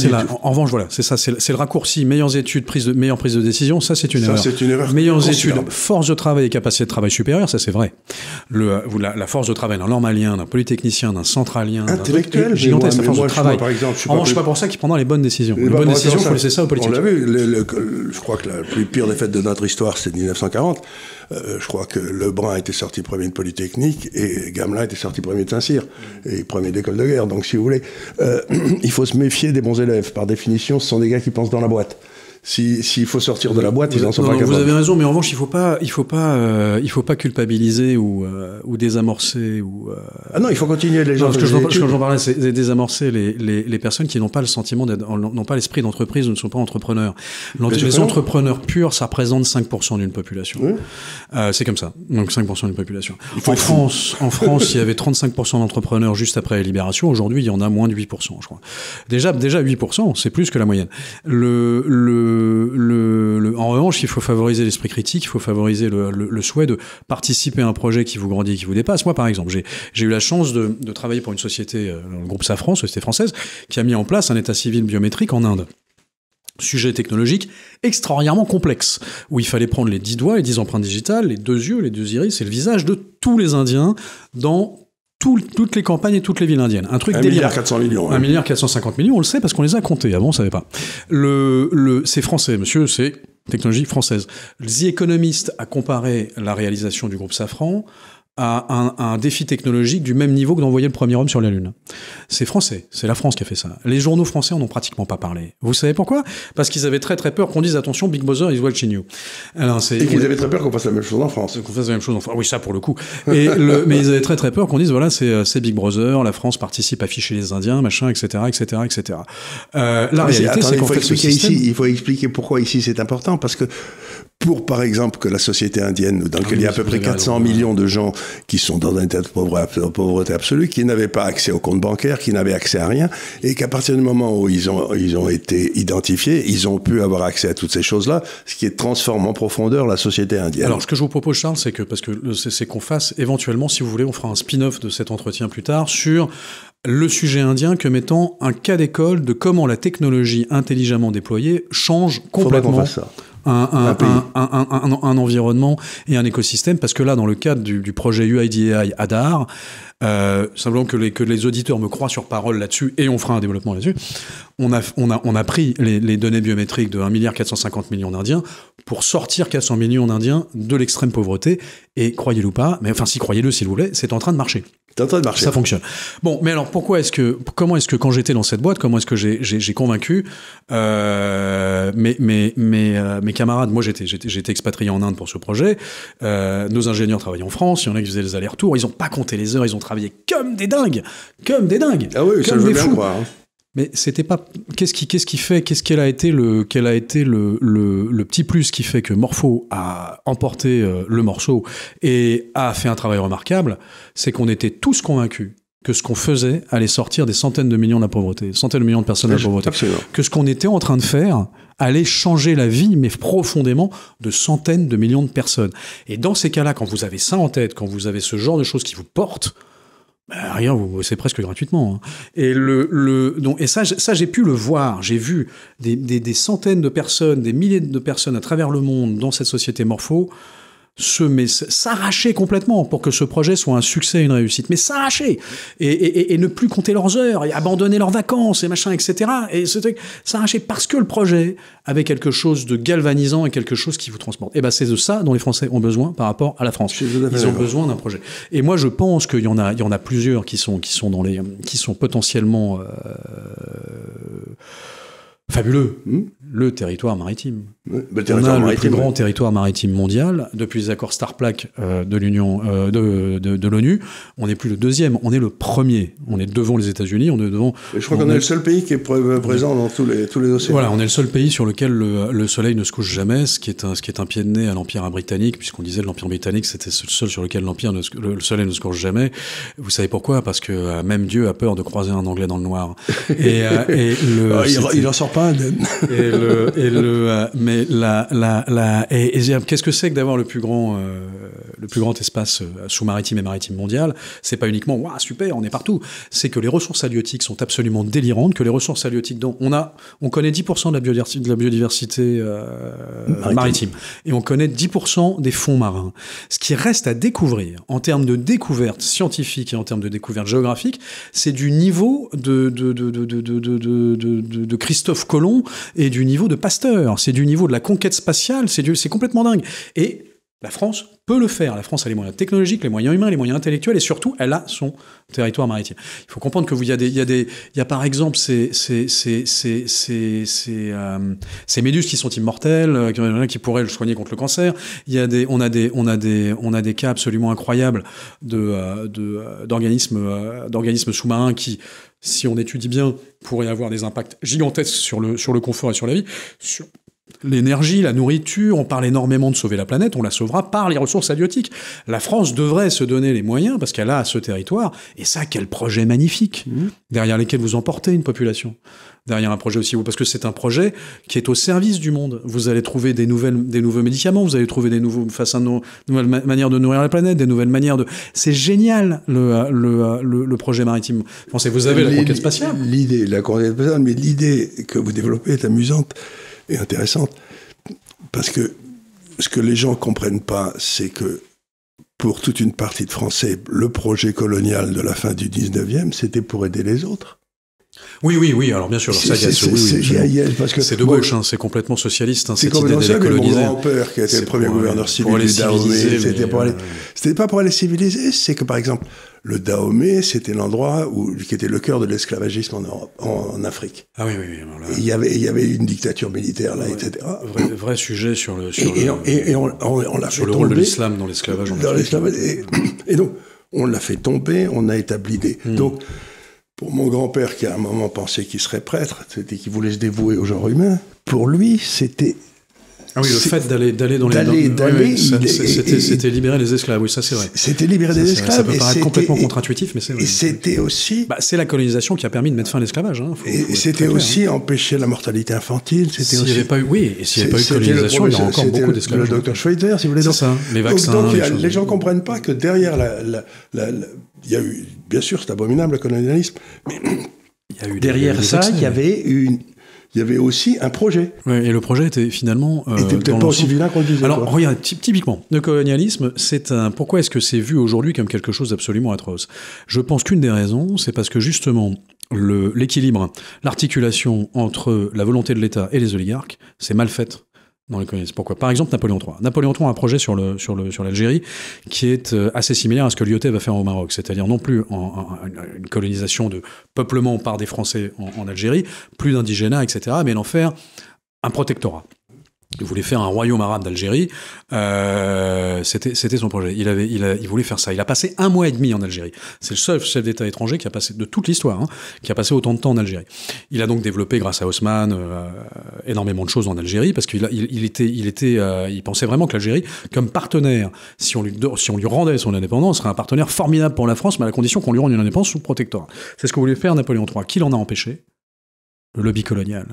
en, revanche, voilà, c'est ça, c'est, le raccourci. Meilleures études, prise de, meilleure prise de décision, ça, c'est une, ça, erreur. c'est une erreur. Meilleures études, force de travail et capacité de travail supérieure, ça, c'est vrai. Le, la, force de travail d'un normalien, d'un polytechnicien, d'un centralien. Intellectuel, gigantesque, la force de travail. par exemple, je suis pas pour ça qu'il prendra les bonnes décisions. Les, bonnes décisions, il faut laisser ça aux politiques. On l'a vu, je crois que la plus pire défaite de notre histoire, c'est 1940. Euh, je crois que Lebrun était sorti premier de Polytechnique et Gamelin était sorti premier de Saint-Cyr mm. et premier d'école de guerre. Donc, si vous voulez, euh, il faut se méfier des bons élèves. Par définition, ce sont des gars qui pensent dans la boîte. S'il faut sortir de la boîte, ils en sont pas capables. Vous avez raison, mais en revanche, il ne faut pas, il faut pas, il faut pas euh, culpabiliser ou, euh, ou désamorcer ou. Euh, ah non, il faut continuer les gens. ce que j'en parlais, c'est désamorcer les, les, les, personnes qui n'ont pas le sentiment n'ont pas l'esprit d'entreprise ou ne sont pas entrepreneurs. Les entrepreneurs purs, ça représente 5% d'une population. c'est comme ça. Donc 5% d'une population. En France, en France, il y avait 35% d'entrepreneurs juste après la libération. Aujourd'hui, il y en a moins de 8%, je crois. Déjà, déjà 8%, c'est plus que la moyenne. le, le en revanche, il faut favoriser l'esprit critique, il faut favoriser le, souhait de participer à un projet qui vous grandit, qui vous dépasse. Moi, par exemple, j'ai eu la chance de, travailler pour une société, euh, le groupe Safran, société française, qui a mis en place un état civil biométrique en Inde sujet technologique extraordinairement complexe, où il fallait prendre les dix doigts, les dix empreintes digitales, les deux yeux, les deux iris c'est le visage de tous les Indiens dans toutes les campagnes et toutes les villes indiennes. Un truc des quatre 400 millions. un milliard cinquante millions, on le sait parce qu'on les a comptés. Avant, on savait pas. Le, le, c'est français, monsieur, c'est technologie française. The Economist a comparé la réalisation du groupe Safran à un, défi technologique du même niveau que d'envoyer le premier homme sur la Lune. C'est français, c'est la France qui a fait ça. Les journaux français en ont pratiquement pas parlé. Vous savez pourquoi Parce qu'ils avaient très très peur qu'on dise attention, Big Brother is watching you. Et qu'ils avaient très peur qu'on fasse la même chose en France. Qu'on fasse la même chose en France. Oui, ça pour le coup. mais ils avaient très très peur qu'on dise voilà, euh, c'est Big Brother, la France participe à ficher les Indiens, machin, etc., etc., etc. la réalité, c'est qu'on fait ce ici, Il faut expliquer pourquoi ici c'est important parce que pour, par exemple, que la société indienne, dans laquelle il y a à ah peu près 400 millions de gens qui sont dans un état de pauvreté absolue, qui n'avaient pas accès aux comptes bancaires, qui n'avaient accès à rien, et qu'à partir du moment où ils ont, ils ont été identifiés, ils ont pu avoir accès à toutes ces choses-là, ce qui transforme en profondeur la société indienne. Alors, ce que je vous propose, Charles, c'est que, parce que c'est qu'on fasse éventuellement, si vous voulez, on fera un spin-off de cet entretien plus tard sur le sujet indien que étant un cas d'école de comment la technologie intelligemment déployée change complètement. ça un, environnement et un écosystème, parce que là, dans le cadre du, projet UIDAI ADAR, euh, simplement que les, que les auditeurs me croient sur parole là-dessus, et on fera un développement là-dessus, on a, on a, on a pris les, données biométriques de 1,4 milliard d'Indiens pour sortir 400 millions d'Indiens de l'extrême pauvreté, et croyez-le ou pas, mais enfin si croyez-le s'il vous plaît, c'est en train de marcher en train de marcher. Ça fonctionne. Bon, mais alors pourquoi est-ce que, comment est-ce que quand j'étais dans cette boîte, comment est-ce que j'ai convaincu euh, mes, euh, mes, camarades Moi, j'étais j'étais expatrié en Inde pour ce projet. Euh, nos ingénieurs travaillaient en France. Il y en a qui faisaient les allers-retours. Ils n'ont pas compté les heures. Ils ont travaillé comme des dingues, comme des dingues. Ah oui, ça je veux bien croire. Hein. Mais c'était pas. Qu'est-ce qui, qu'est-ce qui fait, qu'est-ce qu'elle a été le, qu'elle a été le, le, petit plus qui fait que Morpho a emporté euh, le morceau et a fait un travail remarquable, c'est qu'on était tous convaincus que ce qu'on faisait allait sortir des centaines de millions de la pauvreté, centaines de millions de personnes de la pauvreté, que ce qu'on était en train de faire allait changer la vie, mais profondément, de centaines de millions de personnes. Et dans ces cas-là, quand vous avez ça en tête, quand vous avez ce genre de choses qui vous portent, bah, rien, vous presque gratuitement. Hein. Et, le, le, donc, et ça, ça j'ai pu le voir. J'ai vu des, des, des, centaines de personnes, des milliers de personnes à travers le monde dans cette société Morpho s'arracher complètement pour que ce projet soit un succès, une réussite, mais s'arracher et, et, ne plus compter leurs heures et abandonner leurs vacances et machin, etc. Et s'arracher parce que le projet avait quelque chose de galvanisant et quelque chose qui vous transporte. Et eh ben c'est de ça dont les Français ont besoin par rapport à la France. Ils ont besoin d'un projet. Et moi je pense qu'il y en a, il y en a plusieurs qui sont qui sont dans les qui sont potentiellement euh, fabuleux, hmm? le territoire maritime. Bah, le territoire On a le plus grand territoire maritime mondial. Depuis les accords Starplac euh, de l'Union, euh, de, l'ONU, on n'est plus le deuxième, on est le premier. On est devant les États-Unis, on est devant. je crois qu'on est, le seul pays qui est présent dans tous les, tous les océans. Voilà, on est le seul pays sur lequel le, soleil ne se couche jamais, ce qui est un, ce qui est un pied de nez à l'Empire britannique, puisqu'on disait l'Empire britannique, c'était le seul sur lequel l'Empire le, soleil ne se couche jamais. Vous savez pourquoi Parce que euh, même Dieu a peur de croiser un Anglais dans le noir. Et, ah, il, il sort pas et le, et le, euh, mais la, la, la et, qu'est-ce que c'est que d'avoir le plus grand euh, le plus grand espace sous-maritime et maritime mondial, c'est pas uniquement waouh super, on est partout. C'est que les ressources halieutiques sont absolument délirantes, que les ressources halieutiques dont on a, on connaît 10% de la biodiversité, de la biodiversité maritime. et on connaît 10% des fonds marins. Ce qui reste à découvrir en termes de découverte scientifique et en termes de découverte géographique, c'est du niveau de de, de, de, de Christophe Colomb et du niveau de Pasteur. C'est du niveau de la conquête spatiale. C'est c'est complètement dingue. Et la France peut le faire. La France a les moyens technologiques, les moyens humains, les moyens intellectuels et surtout, elle a son territoire maritime. Il faut comprendre que vous, y a des, il y a des, il y par exemple ces, euh, ces, méduses qui sont immortelles, euh, qui, pourraient le soigner contre le cancer. Il y a des, on a des, on a des, on a des cas absolument incroyables de, euh, d'organismes, d'organismes sous-marins qui, si on étudie bien, pourraient avoir des impacts gigantesques sur le, sur le confort et sur la vie l'énergie, la nourriture, on parle énormément de sauver la planète, on la sauvera par les ressources halieutiques. La France devrait se donner les moyens, parce qu'elle a ce territoire, et ça, quel projet magnifique, mmh. derrière lesquels vous emportez une population, derrière un projet aussi, parce que c'est un projet qui est au service du monde. Vous allez trouver des, nouvelles, des nouveaux médicaments, vous allez trouver des nouveaux, façons, no, nouvelles manières de nourrir la planète, des nouvelles manières de... C'est génial, le, le, le, projet maritime français. Vous avez la conquête spatiale. L'idée, la conquête spatiale, mais l'idée que vous développez est amusante intéressante. Parce que ce que les gens comprennent pas, c'est que pour toute une partie de Français, le projet colonial de la fin du 19e, c'était pour aider les autres. Oui, oui, oui. Alors bien sûr, ça, y a c'est de gauche, hein, c'est complètement socialiste. Hein, c'est complètement ça, grand-père, qui le premier euh, gouverneur civil euh, c'était pas pour aller civiliser. C'est que, par exemple, le Dahomey, c'était l'endroit où, qui était le cœur de l'esclavagisme en, Europe, en, Afrique. Ah oui, oui. Il, y avait, il y avait une dictature militaire, là, etc. Vrai, sujet sur le. et, on, l'a fait tomber, l'islam dans l'esclavage dans Et, donc, on l'a fait tomber, on a établi des. Hmm. Donc, pour mon grand-père, qui à un moment pensait qu'il serait prêtre, c'était qu'il voulait se dévouer au genre humain, pour lui, c'était ah oui, le fait d'aller d'aller dans les d'aller d'aller c'était libérer les esclaves. Oui, ça c'est vrai. C'était libérer les esclaves. Ça peut paraître complètement contre-intuitif, mais c'est vrai. c'était aussi. Bah, c'est la colonisation qui a permis de mettre fin à l'esclavage. Hein. Et c'était aussi hein. empêcher la mortalité infantile. C'était aussi. oui, et s'il n'y avait pas eu de colonisation, il y a encore beaucoup d'esclaves Le docteur Schweitzer, si vous voulez. C'est ça. Les vaccins. les gens comprennent pas que derrière la, il y a eu bien sûr c'est abominable le colonialisme, mais derrière ça il y avait une il y avait aussi un projet. et le projet était finalement. Euh, était peut-être pas aussi vilain qu'on disait. Alors, regarde, typiquement, le colonialisme, c'est un. Pourquoi est-ce que c'est vu aujourd'hui comme quelque chose d'absolument atroce Je pense qu'une des raisons, c'est parce que justement, le l'équilibre, l'articulation entre la volonté de l'État et les oligarques, c'est mal fait. Pourquoi Par exemple, Napoléon III. Napoléon III a un projet sur l'Algérie le, sur le, sur qui est euh, assez similaire à ce que Lyoté va faire au Maroc, c'est-à-dire non plus une colonisation de peuplement par des Français en, Algérie, plus d'indigénats, etc., mais l'enfer un protectorat. Il voulait faire un royaume arabe d'Algérie. Euh, c'était, c'était son projet. Il, avait, il, il, voulait faire ça. Il a passé un mois et demi en Algérie. C'est le seul chef d'État étranger qui a passé, de toute l'histoire, hein, qui a passé autant de temps en Algérie. Il a donc développé, grâce à Haussmann, euh, énormément de choses en Algérie, parce qu'il il, était, il, était, euh, il pensait vraiment que l'Algérie, comme partenaire, si on, lui, si on lui rendait son indépendance, serait un partenaire formidable pour la France, mais à la condition qu'on lui rende une indépendance sous protectorat. C'est ce que voulait faire Napoléon III, qui l'en a empêché le lobby colonial.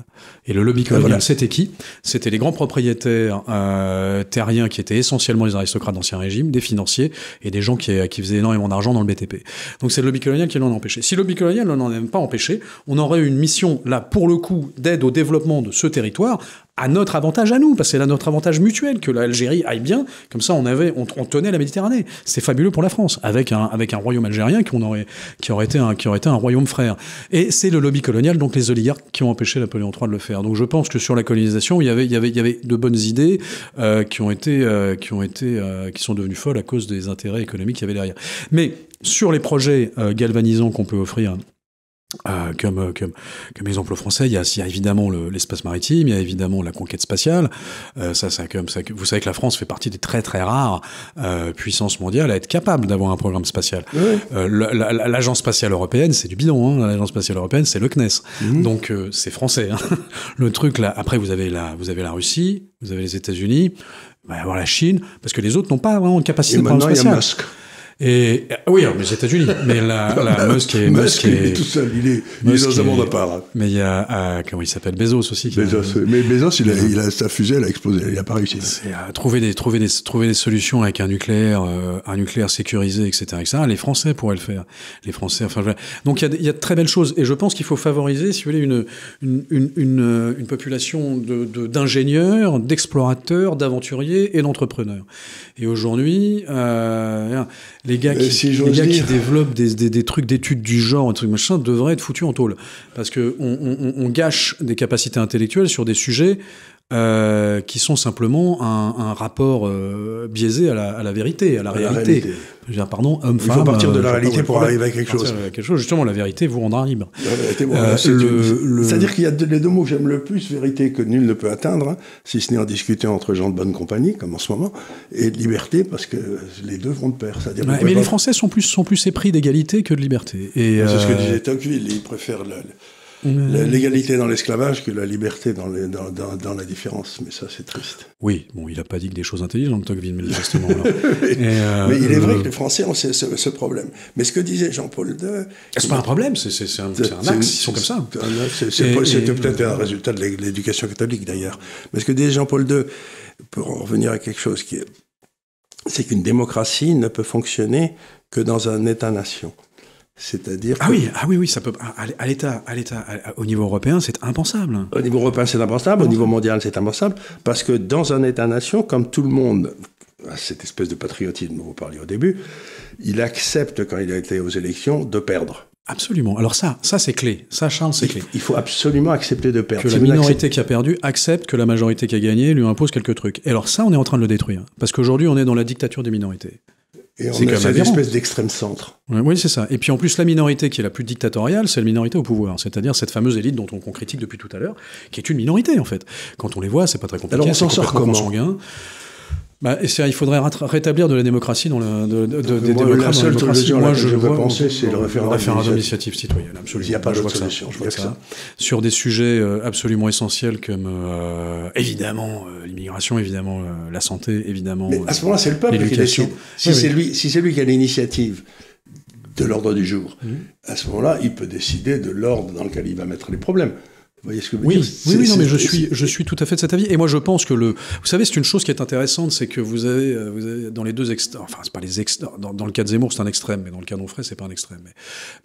Et le lobby colonial, c'était qui C'était les grands propriétaires euh, terriens qui étaient essentiellement les aristocrates d'Ancien Régime, des financiers et des gens qui, euh, faisaient énormément d'argent dans le BTP. Donc c'est le lobby colonial qui l'en a empêché. Si le lobby colonial ne a même pas empêché, on aurait eu une mission, là, pour le coup, d'aide au développement de ce territoire, à notre avantage à nous, parce que c'est à notre avantage mutuel que l'Algérie aille bien. Comme ça, on avait, on, tenait la Méditerranée. C'est fabuleux pour la France, avec un, avec un royaume algérien qui, aurait, qui, aurait été un, qui aurait été un royaume frère. Et c'est le lobby colonial, donc les oligarques, qui ont empêché Napoléon III de le faire. Donc je pense que sur la colonisation, il y avait, il y avait, il y avait de bonnes idées euh, qui ont été, euh, qui ont été, euh, qui sont devenues folles à cause des intérêts économiques qu'il y avait derrière. Mais sur les projets galvanisants qu'on peut offrir euh, comme, euh, comme, comme exemple français, il y a, évidemment l'espace maritime, il y a évidemment la conquête spatiale. Euh, ça, comme, ça, vous savez que la France fait partie des très très rares puissances mondiales à être capable d'avoir un programme spatial. L'agence spatiale européenne, c'est du bidon. Hein. L'agence spatiale européenne, c'est le CNES. Mhm. Donc c'est français. Hein. Le truc là. Après, vous avez la, vous avez la Russie, vous avez les États-Unis, vous y avoir la Chine, parce que les autres n'ont pas vraiment de capacité de programme spatial. Et ah oui, mais les États-Unis. Mais la, Musk, est, Musk, est, tout seul. Il est, il est dans un monde à part. Mais il y a ah, comment il s'appelle Bezos aussi. mais Bezos, il a, il a, sa fusée, elle a explosé. Il n'a pas réussi. C'est à trouver des trouver des trouver des solutions avec un nucléaire, euh, un nucléaire sécurisé, etc., etc. Les Français pourraient le faire. Les Français. Enfin, donc il y, a, il y a de très belles choses. Et je pense qu'il faut favoriser, si vous voulez, une une une, une, euh, population de d'ingénieurs, d'explorateurs, d'aventuriers et d'entrepreneurs. Et aujourd'hui. Euh, les gars, euh, qui, développent des, trucs d'études du genre, un truc machin, devraient être foutus en tôle. Parce qu'on on, gâche des capacités intellectuelles sur des sujets euh, qui sont simplement un, un rapport euh, biaisé à la, à la, vérité, à la réalité. pardon, homme Il faut partir de la euh, réalité pour arriver à quelque chose. quelque chose. Justement, la vérité vous rendra libre. C'est-à-dire qu'il y a les deux mots que j'aime le plus, vérité que nul ne peut atteindre, hein, si ce n'est en discutant entre gens de bonne compagnie, comme en ce moment, et liberté, parce que les deux vont de pair. mais les Français sont plus, sont plus épris d'égalité que de liberté. Et, C'est ce que disait Tocqueville, ils préfèrent... le... Mm. l'égalité dans l'esclavage que la liberté dans, la différence. Mais ça, c'est triste. Oui, bon, il n'a pas dit que des choses intelligentes, Tocqueville, justement. mais, euh, mais il est vrai euh, que les Français ont ce, ce, problème. Mais ce que disait Jean-Paul II. C'est pas un problème, c'est un, un, axe, ils sont comme ça. C'était peut-être un résultat de l'éducation catholique, d'ailleurs. Mais ce que disait Jean-Paul II, pour en revenir à quelque chose qui est. C'est qu'une démocratie ne peut fonctionner que dans un État-nation. C'est-à-dire ah oui, ah oui, oui, ça peut ah, à l'État, à l'État, au niveau européen, c'est impensable. Au niveau européen, c'est impensable. Au niveau mondial, c'est impensable, parce que dans un État-nation, comme tout le monde, cette espèce de patriotisme dont vous parliez au début, il accepte quand il a été aux élections de perdre. Absolument. Alors ça, ça c'est clé. Ça, Charles, c'est clé. Il faut absolument accepter de perdre. Que la minorité qui a perdu accepte que la majorité qui a gagné lui impose quelques trucs. Et alors ça, on est en train de le détruire. Parce qu'aujourd'hui, on est dans la dictature des minorités c'est une espèce d'extrême centre. Oui, c'est ça. Et puis en plus, la minorité qui est la plus dictatoriale, c'est la minorité au pouvoir, c'est-à-dire cette fameuse élite dont on, critique depuis tout à l'heure, qui est une minorité en fait. Quand on les voit, c'est pas très compliqué. Alors on s'en sort comment bah, il faudrait rétablir de la démocratie dans le, de, de, je, penser, c'est le référendum, d'initiative citoyenne. Absolument. Il n'y a pas de solution. ça. Sur des sujets euh, absolument essentiels comme euh, évidemment euh, l'immigration, évidemment la santé, évidemment. à ce moment-là, c'est le peuple qui décide. Si c'est lui, si c'est lui qui a l'initiative de l'ordre du jour, mhm. à ce moment-là, il peut décider de l'ordre dans lequel il va mettre les problèmes. Vous voyez ce que oui, Oui, non, mais je suis, je suis tout à fait de cet avis. Et moi, je pense que le. Vous savez, c'est une chose qui est intéressante, c'est que vous avez, euh, vous avez, dans les deux extrêmes. Enfin, c'est pas les extrêmes. Dans, le cas de Zemmour, c'est un extrême, mais dans le cas d'Onfray, c'est pas un extrême. Mais,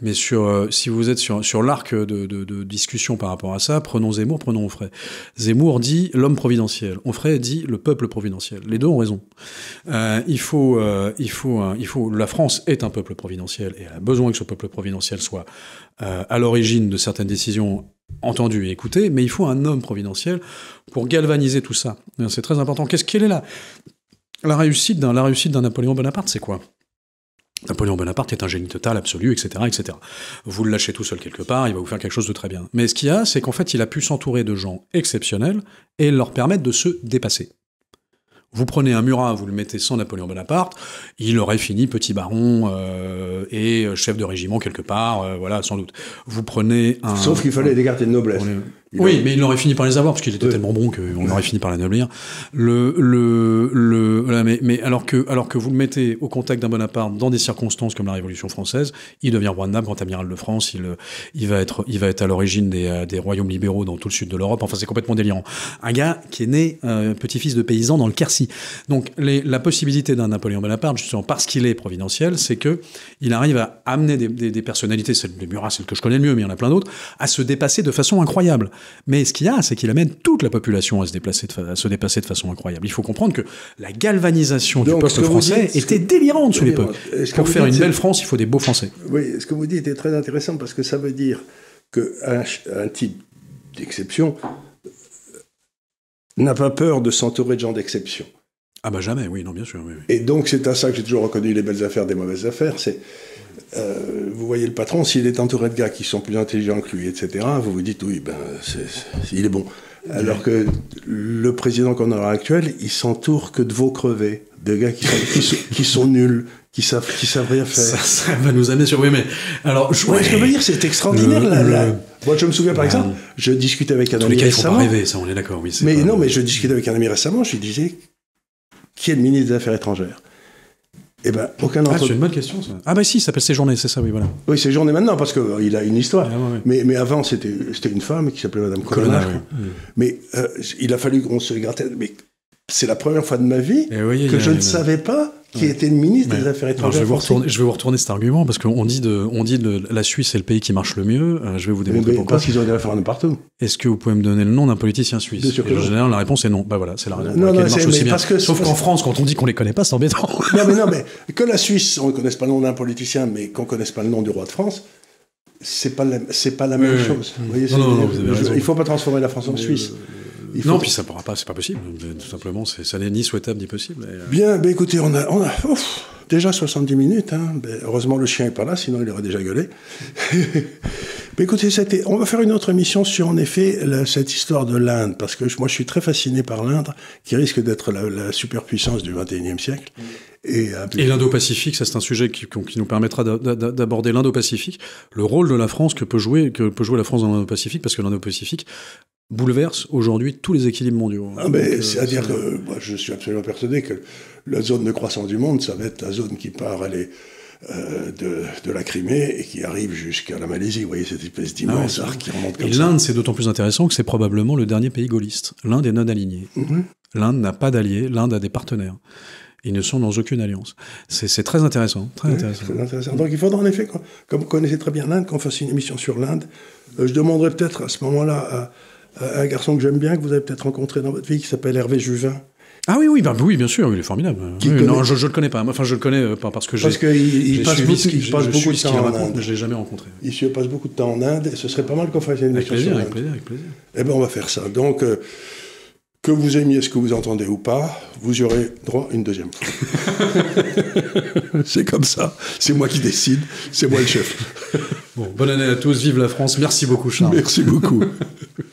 mais sur, euh, si vous êtes sur, sur l'arc de, de, discussion par rapport à ça, prenons Zemmour, prenons Onfray. Zemmour dit l'homme providentiel. Onfray dit le peuple providentiel. Les deux ont raison. Euh, il faut, il faut, il faut. La France est un peuple providentiel et a besoin que ce peuple providentiel soit à l'origine de certaines décisions entendu et écouté, mais il faut un homme providentiel pour galvaniser tout ça. C'est très important. Qu'est-ce qu'elle est là La réussite d'un la réussite d'un Napoléon Bonaparte, c'est quoi Napoléon Bonaparte est un génie total, absolu, etc., etc. Vous le lâchez tout seul quelque part, il va vous faire quelque chose de très bien. Mais ce qu'il y a, c'est qu'en fait, il a pu s'entourer de gens exceptionnels et leur permettre de se dépasser. Vous prenez un Murat, vous le mettez sans Napoléon Bonaparte, il aurait fini petit baron euh, et euh, chef de régiment quelque part, euh, voilà, sans doute. Vous prenez un... Sauf qu'il fallait des quartiers de noblesse oui, mais il aurait fini par les avoir, parce qu'il était tellement bon qu'on aurait fini par l'anoblir. Le, le, le, mais, alors, que, alors que vous le mettez au contact d'un Bonaparte dans des circonstances comme la Révolution française, il devient roi de Naples, grand amiral de France, il, il, va, être, il va être à l'origine des, euh, des royaumes libéraux dans tout le sud de l'Europe. Enfin, c'est complètement délirant. Un gars qui est né euh, petit-fils de paysan dans le Quercy. Donc, la possibilité d'un Napoléon Bonaparte, justement parce qu'il est providentiel, c'est que il arrive à amener des, personnalités, celle des Murat, celle que je connais le mieux, mais il y en a plein d'autres, à se dépasser de façon incroyable. Mais ce qu'il y a, c'est qu'il amène toute la population à se, déplacer de se de façon incroyable. Il faut comprendre que la galvanisation du peuple français était délirante sous l'époque. Euh, Pour faire une belle France, il faut des beaux Français. Oui, ce que vous dites est très intéressant parce que ça veut dire qu'un un type d'exception euh, n'a pas peur de s'entourer de gens d'exception. Ah bah jamais, oui, non, bien sûr. Et donc c'est à ça que j'ai toujours reconnu les belles affaires des mauvaises affaires, c'est euh, vous voyez le patron, s'il est entouré de gars qui sont plus intelligents que lui, etc., vous vous dites, oui, ben, il est bon. Alors que le président qu'on a actuel, il s'entoure que de veaux crevés, de gars qui sont, nuls, qui savent, qui savent rien faire. Ça, va nous amener sur. Oui, mais alors, je, je veux dire, c'est extraordinaire là, Moi, je me souviens par exemple, je discutais avec un ami les cas, font pas ça, on est d'accord. mais non, mais je discutais avec un ami récemment. Je lui disais, qui est le ministre des Affaires étrangères eh ben, aucun ah, c'est une bonne question, ça. Ah, bah si, ça s'appelle Séjourné, c'est ça, oui, voilà. Oui, Séjourné maintenant, parce qu'il a une histoire. Ah, mais, mais avant, c'était une femme qui s'appelait Madame Colonna. Mais euh, il a fallu qu'on se gratte Mais c'est la première fois de ma vie eh que je ne savais pas qui était le ministre des Affaires étrangères. Je vais, retourner, je vais, vous retourner, cet argument parce qu'on dit de, on dit de la Suisse est le pays qui marche le mieux. Euh, je vais vous démontrer mais, pourquoi. Parce qu'ils ont des de partout. Est-ce que vous pouvez me donner le nom d'un politicien suisse Bien que En général, la réponse est non. Bah voilà, c'est la raison non, marche aussi bien. Que, Sauf qu'en France, quand on dit qu'on les connaît pas, c'est embêtant. Non mais non mais que la Suisse, on ne connaisse pas le nom d'un politicien, mais qu'on connaisse pas le nom du roi de France, c'est pas c'est pas la même chose. Vous voyez, non, il faut pas transformer la France en Suisse. Euh, non, puis ça ne pourra pas, c'est pas possible. Tout simplement, ça n'est ni souhaitable ni possible. Euh. Bien, ben, écoutez, on a, déjà 70 minutes. Hein. Ben, heureusement, le chien n'est pas là, sinon il aurait déjà gueulé. écoutez, on va faire une autre émission sur, en effet, cette histoire de l'Inde, parce que moi, je suis très fasciné par l'Inde, qui risque d'être la, superpuissance du XXIe siècle. Euh, et, l'Indo-Pacifique, ça c'est un sujet qui, nous permettra d'aborder l'Indo-Pacifique, le rôle de la France que peut jouer, que peut jouer la France dans l'Indo-Pacifique, parce que l'Indo-Pacifique bouleverse aujourd'hui tous les équilibres mondiaux. Ah euh, C'est-à-dire que moi, je suis absolument persuadé que la zone de croissance du monde, ça va être la zone qui part, elle euh, de, la Crimée et qui arrive jusqu'à la Malaisie. Vous voyez cette espèce ah d'immense arc qui remonte comme l'Inde, c'est d'autant plus intéressant que c'est probablement le dernier pays gaulliste. L'Inde est non alignée. L'Inde n'a pas d'alliés, l'Inde a des partenaires. Ils ne sont dans aucune alliance. C'est très intéressant. Donc il faudra en effet, comme vous connaissez très bien l'Inde, qu'on fasse une émission sur l'Inde. Euh, je demanderai peut-être à ce moment-là à, un garçon que j'aime bien, que vous avez peut-être rencontré dans votre vie, qui s'appelle Hervé Juvin, ah oui, oui, bah oui, bien sûr, il est formidable. non, je, ne le connais pas. Hein. Enfin, je le connais euh, pas parce que j'ai. Parce qu'il passe, beaucoup, de temps en Inde. Je l'ai jamais rencontré. Il passe beaucoup de temps en Inde et ce serait pas mal qu'on fasse une émission. Avec plaisir, avec plaisir, avec plaisir. Eh bien, on va faire ça. Donc. Euh, que vous aimiez ce que vous entendez ou pas, vous aurez droit une deuxième fois. c'est comme ça. C'est moi qui décide. C'est moi le chef. bon, bonne année à tous. Vive la France. Merci beaucoup, Charles. Merci beaucoup.